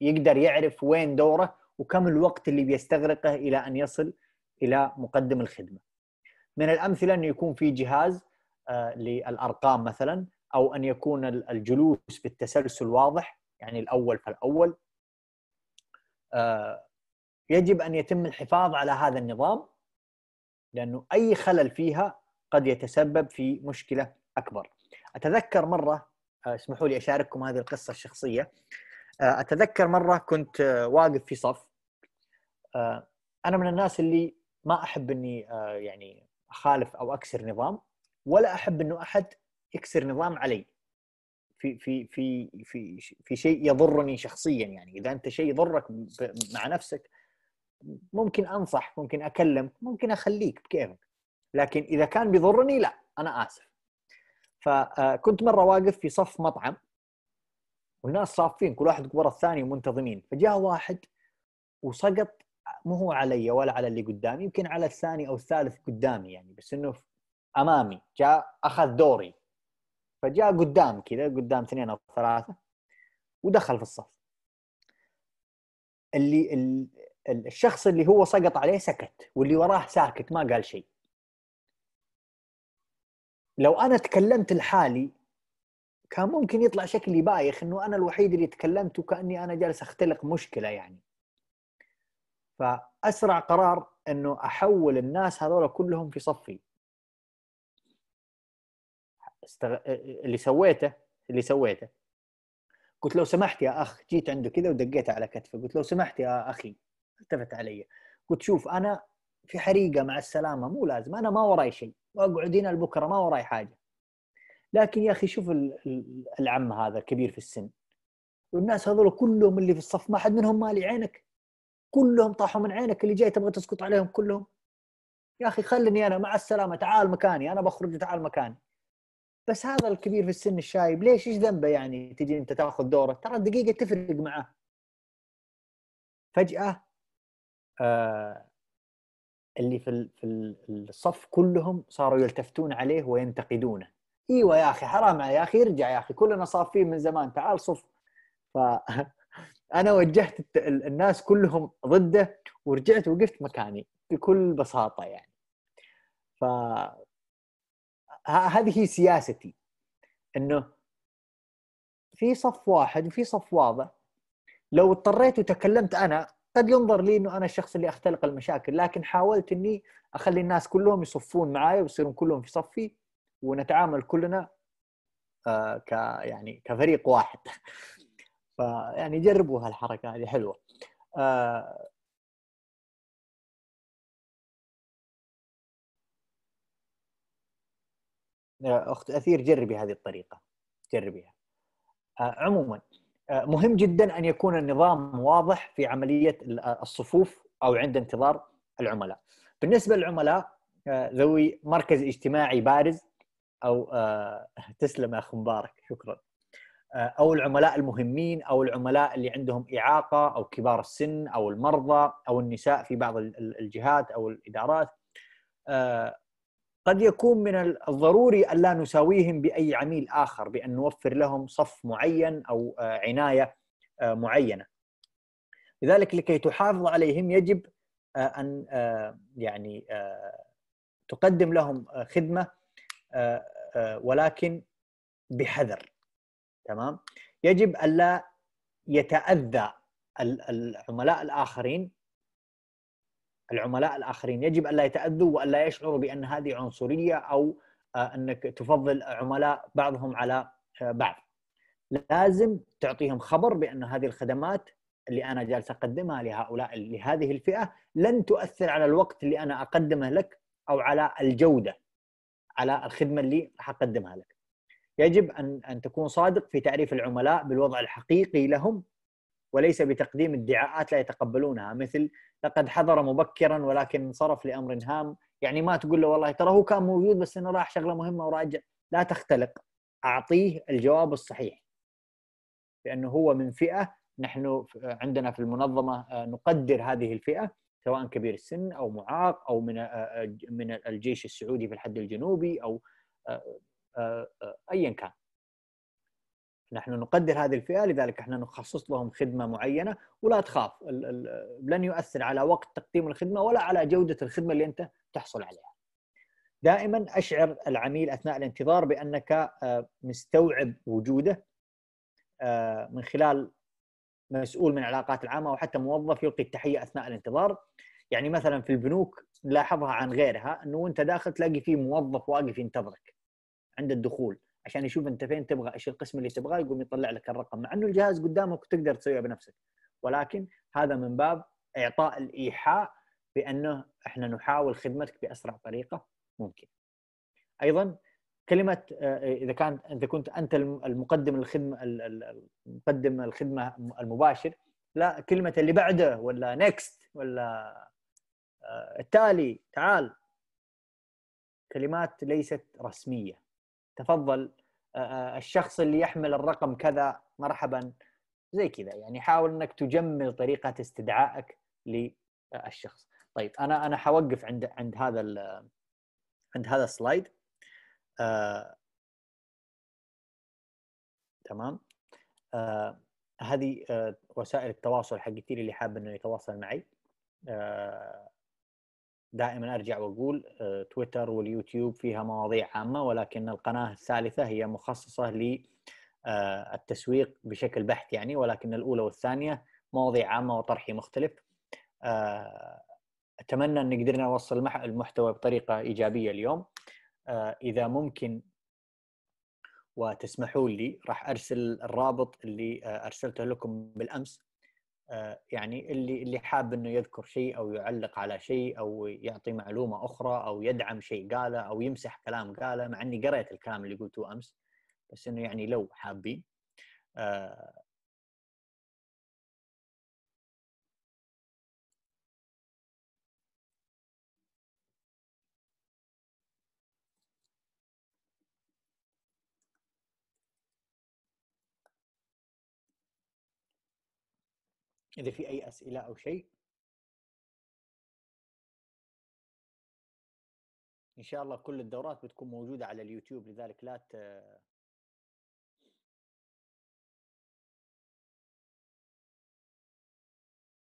يقدر يعرف وين دوره وكم الوقت اللي بيستغرقه الى ان يصل الى مقدم الخدمه من الامثله انه يكون في جهاز للارقام مثلا او ان يكون الجلوس بالتسلسل واضح يعني الاول فالاول آه، يجب ان يتم الحفاظ على هذا النظام لانه اي خلل فيها قد يتسبب في مشكله اكبر. اتذكر مره آه، اسمحوا لي اشارككم هذه القصه الشخصيه. آه، اتذكر مره كنت واقف في صف انا من الناس اللي ما احب اني يعني اخالف او اكسر نظام ولا احب انه احد يكسر نظام علي. في في في في في شيء يضرني شخصيا يعني اذا انت شيء يضرك مع نفسك ممكن انصح ممكن اكلمك ممكن اخليك بكيفك لكن اذا كان بيضرني لا انا اسف فكنت آه، مره واقف في صف مطعم والناس صافين كل واحد ورا الثاني منتظمين فجاء واحد وسقط مو هو علي ولا على اللي قدامي يمكن على الثاني او الثالث قدامي يعني بس انه امامي جاء اخذ دوري فجاء قدام كذا قدام اثنين او ثلاثه ودخل في الصف اللي الشخص اللي هو سقط عليه سكت واللي وراه ساكت ما قال شيء لو انا تكلمت لحالي كان ممكن يطلع شكلي بايخ انه انا الوحيد اللي تكلمت وكاني انا جالس اختلق مشكله يعني فاسرع قرار انه احول الناس هذول كلهم في صفي استغ... آه، آه، اللي سويته اللي سويته قلت لو سمحت يا اخ جيت عنده كذا ودقيت على كتفه قلت لو سمحت يا اخي التفت علي قلت شوف انا في حريقه مع السلامه مو لازم انا ما وراي شيء واقعد هنا لبكره ما وراي حاجه لكن يا اخي شوف العم هذا الكبير في السن والناس هذول كلهم اللي في الصف ما حد منهم مالي عينك كلهم طاحوا من عينك اللي جاي تبغى تسقط عليهم كلهم يا اخي خلني انا مع السلامه تعال مكاني انا بخرج تعال مكاني بس هذا الكبير في السن الشايب ليش ايش ذنبه يعني تجي انت تاخذ دوره ترى الدقيقه تفرق معاه فجاه آه اللي في في الصف كلهم صاروا يلتفتون عليه وينتقدونه ايوه يا اخي حرام يا اخي ارجع يا اخي كلنا صافين من زمان تعال صف ف انا وجهت الناس كلهم ضده ورجعت وقفت مكاني بكل بساطه يعني ف هذه سياستي انه في صف واحد وفي صف واضح لو اضطريت وتكلمت انا قد ينظر لي انه انا الشخص اللي اختلق المشاكل لكن حاولت اني اخلي الناس كلهم يصفون معي ويصيرون كلهم في صفي ونتعامل كلنا آه ك يعني كفريق واحد فيعني جربوا هالحركه هذه حلوه آه آه، اخت اثير جربي هذه الطريقه جربيها آه، عموما آه، مهم جدا ان يكون النظام واضح في عمليه الصفوف او عند انتظار العملاء بالنسبه للعملاء ذوي مركز اجتماعي بارز او تسلم يا اخ مبارك شكرا او العملاء المهمين او العملاء اللي عندهم اعاقه او كبار السن او المرضى او النساء في بعض الجهات او الادارات قد يكون من الضروري ألا نساويهم بأي عميل آخر بأن نوفر لهم صف معين أو آه، عناية آه، معينة لذلك لكي تحافظ عليهم يجب آه، أن يعني تقدم لهم خدمة ولكن بحذر تمام يجب ألا يتأذى العملاء الآخرين العملاء الاخرين يجب الا يتاذوا والا يشعروا بان هذه عنصريه او آه، انك تفضل عملاء بعضهم على آه، بعض لازم تعطيهم خبر بان هذه الخدمات اللي انا جالس اقدمها لهؤلاء لهذه الفئه لن تؤثر على الوقت اللي انا اقدمه لك او على الجوده على الخدمه اللي حقدمها لك. يجب ان ان تكون صادق في تعريف العملاء بالوضع الحقيقي لهم وليس بتقديم ادعاءات لا يتقبلونها مثل لقد حضر مبكرا ولكن انصرف لامر هام يعني ما تقول له والله ترى هو كان موجود بس انه راح شغله مهمه وراجع لا تختلق اعطيه الجواب الصحيح لانه هو من فئه نحن عندنا في المنظمه آه، نقدر هذه الفئه سواء كبير السن او معاق او من آه، آه، من الجيش السعودي في الحد الجنوبي او ايا كان نحن نقدر هذه الفئه لذلك احنا نخصص لهم خدمه معينه ولا تخاف لن يؤثر على وقت تقديم الخدمه ولا على جوده الخدمه اللي انت تحصل عليها. دائما اشعر العميل اثناء الانتظار بانك آه، مستوعب وجوده آه، من خلال مسؤول من العلاقات العامه او حتى موظف يلقي التحيه اثناء الانتظار. يعني مثلا في البنوك نلاحظها عن غيرها انه انت داخل تلاقي في موظف واقف ينتظرك عند الدخول عشان يشوف انت فين تبغى ايش القسم اللي تبغاه يقوم يطلع لك الرقم مع انه الجهاز قدامك وتقدر تسويه بنفسك ولكن هذا من باب اعطاء الايحاء بانه احنا نحاول خدمتك باسرع طريقه ممكن. ايضا كلمه آه، اذا كان اذا كنت انت المقدم الخدمه مقدم الخدمه المباشر لا كلمه اللي بعده ولا نكست ولا آه، التالي تعال كلمات ليست رسميه تفضل آه، آه، الشخص اللي يحمل الرقم كذا مرحبا زي كذا يعني حاول انك تجمل طريقه استدعائك للشخص طيب انا انا حوقف عند عند هذا عند هذا السلايد آه، تمام آه، هذه آه، وسائل التواصل حقتي اللي حاب انه يتواصل معي آه، دائما ارجع واقول آه، تويتر واليوتيوب فيها مواضيع عامه ولكن القناه الثالثه هي مخصصه للتسويق آه، بشكل بحت يعني ولكن الاولى والثانيه مواضيع عامه وطرحي مختلف آه، اتمنى ان قدرنا نوصل المحتوى بطريقه ايجابيه اليوم اذا ممكن وتسمحوا لي راح ارسل الرابط اللي ارسلته لكم بالامس آه، يعني اللي اللي حاب انه يذكر شيء او يعلق على شيء او يعطي معلومه اخرى او يدعم شيء قاله او يمسح كلام قاله مع اني قريت الكلام اللي قلته امس بس انه يعني لو حابين آه، إذا في أي أسئلة أو شيء إن شاء الله كل الدورات بتكون موجودة على اليوتيوب لذلك لا ت...